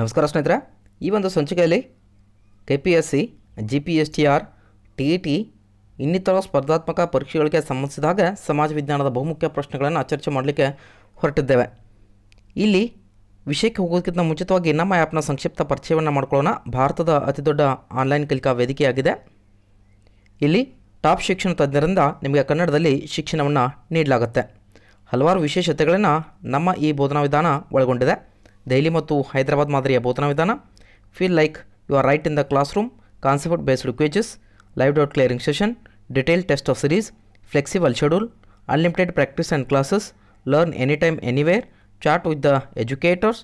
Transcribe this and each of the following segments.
ನಮಸ್ಕಾರ ಸ್ನೇಹಿತರೆ ಈ ಒಂದು ಸಂಚಿಕೆಯಲ್ಲಿ K P S C G P S T R T E T ಇನ್ನಿತರ ಸ್ಪರ್ಧಾತ್ಮಕ ಪರೀಕ್ಷೆಗಳಿಗೆ ಸಂಬಂಧಿಸಿದಾಗ ಸಮಾಜ ವಿಜ್ಞಾನದ ಬಹುಮುಖ್ಯ ಪ್ರಶ್ನೆಗಳನ್ನು ಚರ್ಚೆ ಮಾಡಲಿಕ್ಕೆ ಹೊರಟಿದ್ದೇವೆ ಇಲ್ಲಿ ವಿಷಯಕ್ಕೆ ಹೋಗೋದಕ್ಕಿಂತ ಮುಂಚಿತವಾಗಿ ನಮ್ಮ ಆ್ಯಪ್ನ ಸಂಕ್ಷಿಪ್ತ ಪರಿಚಯವನ್ನು ಮಾಡಿಕೊಳ್ಳೋಣ ಭಾರತದ ಅತಿದೊಡ್ಡ ಆನ್ಲೈನ್ ಕಲಿಕಾ ವೇದಿಕೆಯಾಗಿದೆ ಇಲ್ಲಿ ಟಾಪ್ ಶಿಕ್ಷಣ ತಜ್ಞರಿಂದ ನಿಮಗೆ ಕನ್ನಡದಲ್ಲಿ ಶಿಕ್ಷಣವನ್ನು ನೀಡಲಾಗುತ್ತೆ ಹಲವಾರು ವಿಶೇಷತೆಗಳನ್ನು ನಮ್ಮ ಈ ಬೋಧನಾ ವಿಧಾನ ಒಳಗೊಂಡಿದೆ ದೆಹಲಿ ಮತ್ತು ಹೈದರಾಬಾದ್ ಮಾದರಿಯ ಬೋಧನಾ ವಿಧಾನ feel like you are right in the classroom concept based quizzes live doubt clearing session detail test of series flexible schedule unlimited practice and classes learn any time anywhere chat with the educators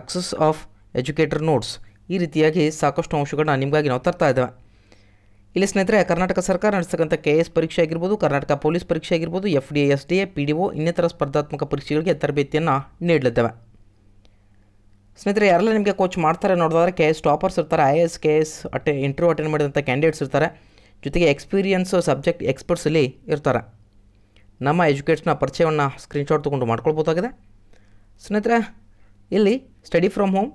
access of educator notes ಈ ರೀತಿಯಾಗಿ ಸಾಕಷ್ಟು ಅಂಶಗಳನ್ನ ನಿಮಗಾಗಿ ನಾವು ತರ್ತಾ ಇದ್ದೇವೆ ಇಲ್ಲಿ ಸ್ನೇಹಿತರೆ ಕರ್ನಾಟಕ ಸರ್ಕಾರ ನಡೆಸ್ತಕ್ಕಂಥ ಕೆ ಎಸ್ ಪರೀಕ್ಷೆ ಆಗಿರ್ಬೋದು ಕರ್ನಾಟಕ ಪೊಲೀಸ್ ಪರೀಕ್ಷೆ ಆಗಿರ್ಬೋದು F D S D A P D O ಇನ್ನಿತರ ಸ್ಪರ್ಧಾತ್ಮಕ ಪರೀಕ್ಷೆಗಳಿಗೆ ತರಬೇತಿಯನ್ನು ನೀಡಲಿದ್ದೇವೆ ಸ್ನೇಹಿತರೆ ಯಾರೆಲ್ಲ ನಿಮಗೆ ಕೋಚ್ ಮಾಡ್ತಾರೆ ನೋಡೋದಾದ್ರೆ ಕೆ ಎಸ್ ಟಾಪರ್ಸ್ ಇರ್ತಾರೆ ಐ ಎಸ್ ಕೆ ಎಸ್ ಅಟೆ ಇಂಟ್ರ್ಯೂ ಅಟೆಂಡ್ ಮಾಡಿದಂಥ ಕ್ಯಾಂಡಿಡೇಟ್ಸ್ ಇರ್ತಾರೆ ಜೊತೆಗೆ ಎಕ್ಸ್ಪೀರಿಯನ್ಸ್ ಸಬ್ಜೆಕ್ಟ್ ಎಕ್ಸ್ಪರ್ಟ್ಸಲ್ಲಿ ಇರ್ತಾರೆ ನಮ್ಮ ಎಜುಕೇಟ್ಸ್ನ ಪರಿಚಯವನ್ನು ಸ್ಕ್ರೀನ್ಶಾಟ್ ತೊಗೊಂಡು ಮಾಡ್ಕೊಳ್ಬೋದಾಗಿದೆ ಸ್ನೇಹಿತರೆ ಇಲ್ಲಿ ಸ್ಟಡಿ ಫ್ರಮ್ ಹೋಮ್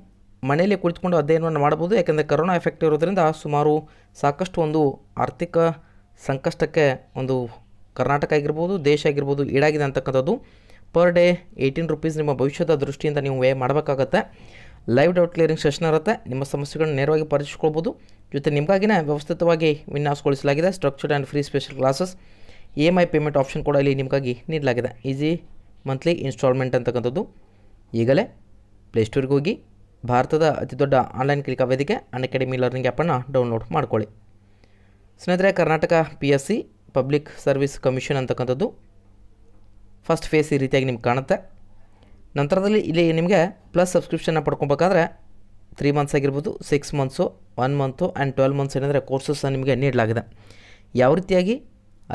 ಮನೆಯಲ್ಲಿ ಕುಳಿತುಕೊಂಡು ಅಧ್ಯಯನವನ್ನು ಮಾಡ್ಬೋದು ಯಾಕೆಂದರೆ ಕರೋನಾ ಎಫೆಕ್ಟ್ ಇರೋದರಿಂದ ಸುಮಾರು ಸಾಕಷ್ಟು ಒಂದು ಆರ್ಥಿಕ ಸಂಕಷ್ಟಕ್ಕೆ ಒಂದು ಕರ್ನಾಟಕ ಆಗಿರ್ಬೋದು ದೇಶ ಆಗಿರ್ಬೋದು ಈಡಾಗಿದೆ ಅಂತಕ್ಕಂಥದ್ದು ಪರ್ ಡೇ ಏಯ್ಟೀನ್ ರುಪೀಸ್ ನಿಮ್ಮ ಭವಿಷ್ಯದ ದೃಷ್ಟಿಯಿಂದ ನೀವು ವೇ ಮಾಡಬೇಕಾಗತ್ತೆ ಲೈವ್ ಡೌಟ್ ಕ್ಲಿಯರಿಂಗ್ ಸೆಷನ್ ಇರುತ್ತೆ ನಿಮ್ಮ ಸಮಸ್ಯೆಗಳನ್ನ ನೇರವಾಗಿ ಪರಿಚಯಿಸ್ಕೊಳ್ಬೋದು ಜೊತೆ ನಿಮಗಾಗಿನೇ ವ್ಯವಸ್ಥಿತವಾಗಿ ವಿನ್ಯಾಸಗೊಳಿಸಲಾಗಿದೆ structured and free special classes E M I payment option ಕೂಡ ಇಲ್ಲಿ ನಿಮಗಾಗಿ ನೀಡಲಾಗಿದೆ ಈಸಿ ಮಂತ್ಲಿ ಇನ್ಸ್ಟಾಲ್ಮೆಂಟ್ ಅಂತಕ್ಕಂಥದ್ದು ಈಗಲೇ ಪ್ಲೇಸ್ಟೋರ್ಗೆ ಹೋಗಿ ಭಾರತದ ಅತಿ ದೊಡ್ಡ ಆನ್ಲೈನ್ ಕಲಿಕಾ ವೇದಿಕೆ ಅಕಾಡೆಮಿ ಲರ್ನಿಂಗ್ ಆ್ಯಪನ್ನು ಡೌನ್ಲೋಡ್ ಮಾಡ್ಕೊಳ್ಳಿ ಸ್ನೇಹಿತರೆ Karnataka P S C public service commission ಅಂತಕ್ಕಂಥದ್ದು ಫಸ್ಟ್ ಫೇಸ್ ಈ ರೀತಿಯಾಗಿ ನಿಮ್ಗೆ ಕಾಣುತ್ತೆ ನಂತರದಲ್ಲಿ ಇಲ್ಲಿ ನಿಮಗೆ ಪ್ಲಸ್ ಸಬ್ಸ್ಕ್ರಿಪ್ಷನ್ನ ಪಡ್ಕೊಬೇಕಾದ್ರೆ ತ್ರೀ ಮಂತ್ಸ್ ಆಗಿರ್ಬೋದು six months one month and twelve months ಏನಂದರೆ ಕೋರ್ಸಸ್ನ ನಿಮಗೆ ನೀಡಲಾಗಿದೆ ಯಾವ ರೀತಿಯಾಗಿ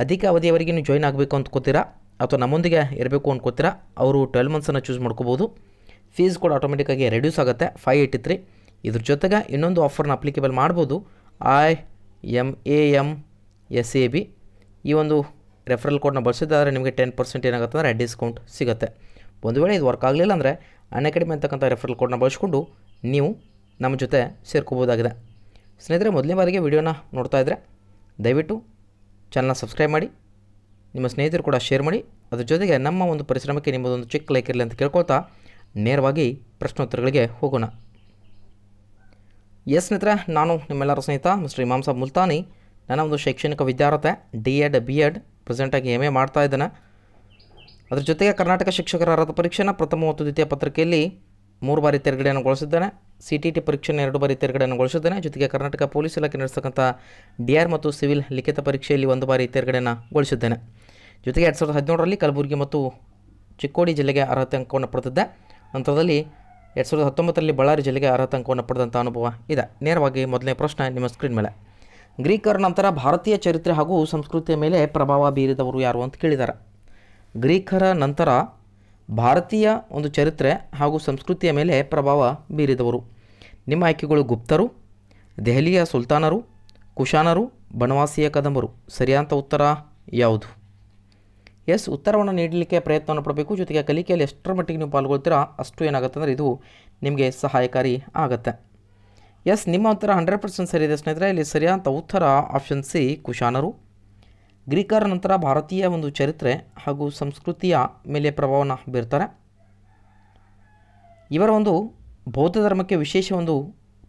ಅಧಿಕ ಅವಧಿಯವರೆಗೆ ನೀವು ಜಾಯ್ನ್ ಆಗಬೇಕು ಅಂತ ಅಂದ್ಕೋತೀರಾ ಅಥವಾ ನಮ್ಮೊಂದಿಗೆ ಇರಬೇಕು ಅಂದ್ಕೋತೀರಾ ಅವರು ಟ್ವೆಲ್ ಮಂತ್ಸನ್ನು ಚೂಸ್ ಮಾಡ್ಕೋಬೋದು ಫೀಸ್ ಕೂಡ ಆಟೋಮೆಟಿಕ್ಕಾಗಿ ರೆಡ್ಯೂಸ್ ಆಗುತ್ತೆ ಫೈ ಏಯ್ಟಿ ತ್ರೀ ಇದ್ರ ಜೊತೆಗೆ ಇನ್ನೊಂದು ಆಫರ್ನ ಅಪ್ಲಿಕೇಬಲ್ ಮಾಡ್ಬೋದು I M A M S A B ಈ ಒಂದು ರೆಫರಲ್ ಕೋಡ್ನ ಬಳಸಿದ್ದಾದರೆ ನಿಮಗೆ ಟೆನ್ ಪರ್ಸೆಂಟ್ ಏನಾಗುತ್ತೆ ಅಂದರೆ ಡಿಸ್ಕೌಂಟ್ ಸಿಗುತ್ತೆ ಒಂದು ವೇಳೆ ಇದು ವರ್ಕ್ ಆಗಲಿಲ್ಲ ಅಂದರೆ ಅಕಾಡೆಮಿ ಅಂತಕ್ಕಂಥ ರೆಫರಲ್ ಕೋಡ್ನ ಬಳಸ್ಕೊಂಡು ನೀವು ನಮ್ಮ ಜೊತೆ ಸೇರ್ಕೋಬೋದಾಗಿದೆ ಸ್ನೇಹಿತರೆ ಮೊದಲನೇ ಬಾರಿಗೆ ವಿಡಿಯೋನ ನೋಡ್ತಾ ಇದ್ದರೆ ದಯವಿಟ್ಟು ಚಾನಲ್ನ ಸಬ್ಸ್ಕ್ರೈಬ್ ಮಾಡಿ ನಿಮ್ಮ ಸ್ನೇಹಿತರು ಕೂಡ ಶೇರ್ ಮಾಡಿ ಅದ್ರ ಜೊತೆಗೆ ನಮ್ಮ ಒಂದು ಪರಿಶ್ರಮಕ್ಕೆ ನಿಮ್ಮದೊಂದು ಚಿಕ್ಕ ಲೈಕ್ ಇರಲಿ ಅಂತ ಕೇಳ್ಕೊಳ್ತಾ ನೇರವಾಗಿ ಪ್ರಶ್ನೋತ್ತರಗಳಿಗೆ ಹೋಗೋಣ ಎಸ್ ಸ್ನೇಹಿತರೆ ನಾನು ನಿಮ್ಮೆಲ್ಲರ ಸ್ನೇಹಿತ ಶ್ರೀ ಮಾಂಸಾಬ್ ಮುಲ್ತಾನಿ ನನ್ನ ಒಂದು ಶೈಕ್ಷಣಿಕ ವಿದ್ಯಾರ್ಥಿ ಡಿ ಎಡ್ ಬಿ ಎಡ್ ಪ್ರೆಸೆಂಟಾಗಿ ಎಮ್ ಎ ಮಾಡ್ತಾ ಇದ್ದಾನೆ ಅದ್ರ ಜೊತೆಗೆ ಕರ್ನಾಟಕ ಶಿಕ್ಷಕರ ಅರ್ಹತ ಪರೀಕ್ಷೆನ ಪ್ರಥಮ ಮತ್ತು ದ್ವಿತೀಯ ಪತ್ರಿಕೆಯಲ್ಲಿ ಮೂರು ಬಾರಿ ತೆರಗಡೆಯನ್ನು ಗೊಳಿಸಿದ್ದಾನೆ ಸಿ ಟಿ ಟಿ ಪರೀಕ್ಷೆನ ಎರಡು ಬಾರಿ ತೆರಗಡೆಯನ್ನು ಗೊಳಿಸಿದ್ದಾನೆ ಜೊತೆಗೆ ಕರ್ನಾಟಕ ಪೊಲೀಸ್ ಇಲಾಖೆ ನಡೆಸತಕ್ಕಂಥ ಡಿ ಆರ್ ಮತ್ತು ಸಿವಿಲ್ ಲಿಖಿತ ಪರೀಕ್ಷೆಯಲ್ಲಿ ಒಂದು ಬಾರಿ ತೆರಗಡೆಯನ್ನು ಗೊಳಿಸಿದ್ದಾನೆ ಜೊತೆಗೆ ಎರಡು ಸಾವಿರದ ಹದಿನೇಳರಲ್ಲಿ ಕಲಬುರಗಿ ಮತ್ತು ಚಿಕ್ಕೋಡಿ ಜಿಲ್ಲೆಗೆ ಅರ್ಹತೆ ಅಂಕವನ್ನು ಪಡೆದಿದ್ದೆ ನಂತರದಲ್ಲಿ ಎರಡು ಸಾವಿರದ ಹತ್ತೊಂಬತ್ತರಲ್ಲಿ ಬಳ್ಳಾರಿ ಜಿಲ್ಲೆಗೆ ಅರ್ಹತೆ ಅಂಕವನ್ನು ಪಡೆದಂಥ ಅನುಭವ ಇದೆ ನೇರವಾಗಿ ಮೊದಲನೇ ಪ್ರಶ್ನೆ ನಿಮ್ಮ ಸ್ಕ್ರೀನ್ ಮೇಲೆ ಗ್ರೀಕರ ನಂತರ ಭಾರತೀಯ ಚರಿತ್ರೆ ಹಾಗೂ ಸಂಸ್ಕೃತಿಯ ಮೇಲೆ ಪ್ರಭಾವ ಬೀರಿದವರು ಯಾರು ಅಂತ ಕೇಳಿದ್ದಾರೆ ಗ್ರೀಕರ ನಂತರ ಭಾರತೀಯ ಒಂದು ಚರಿತ್ರೆ ಹಾಗೂ ಸಂಸ್ಕೃತಿಯ ಮೇಲೆ ಪ್ರಭಾವ ಬೀರಿದವರು ನಿಮ್ಮ ಆಯ್ಕೆಗಳು ಗುಪ್ತರು ದೆಹಲಿಯ ಸುಲ್ತಾನರು ಕುಶಾನರು ಬನವಾಸಿಯ ಕದಂಬರು ಸರಿಯಾದ ಉತ್ತರ ಯಾವುದು ಎಸ್ ಉತ್ತರವನ್ನು ನೀಡಲಿಕ್ಕೆ ಪ್ರಯತ್ನವನ್ನು ಪಡಬೇಕು ಜೊತೆಗೆ ಕಲಿಕೆಯಲ್ಲಿ ಎಷ್ಟರ ಮಟ್ಟಿಗೆ ನೀವು ಪಾಲ್ಗೊಳ್ತೀರಾ ಅಷ್ಟು ಏನಾಗುತ್ತೆ ಅಂದರೆ ಇದು ನಿಮಗೆ ಸಹಾಯಕಾರಿ ಆಗುತ್ತೆ ಎಸ್ ನಿಮ್ಮ ಉತ್ತರ ಹಂಡ್ರೆಡ್ ಪರ್ಸೆಂಟ್ ಸರಿ ಇದೆ ಸ್ನೇಹಿತರೆ ಇಲ್ಲಿ ಸರಿಯಾದಂಥ ಉತ್ತರ ಆಪ್ಷನ್ ಸಿ ಕುಶಾನರು ಗ್ರೀಕರ ನಂತರ ಭಾರತೀಯ ಒಂದು ಚರಿತ್ರೆ ಹಾಗೂ ಸಂಸ್ಕೃತಿಯ ಮೇಲೆ ಪ್ರಭಾವನ ಬೀರ್ತಾರೆ ಇವರ ಒಂದು ಬೌದ್ಧ ಧರ್ಮಕ್ಕೆ ವಿಶೇಷ ಒಂದು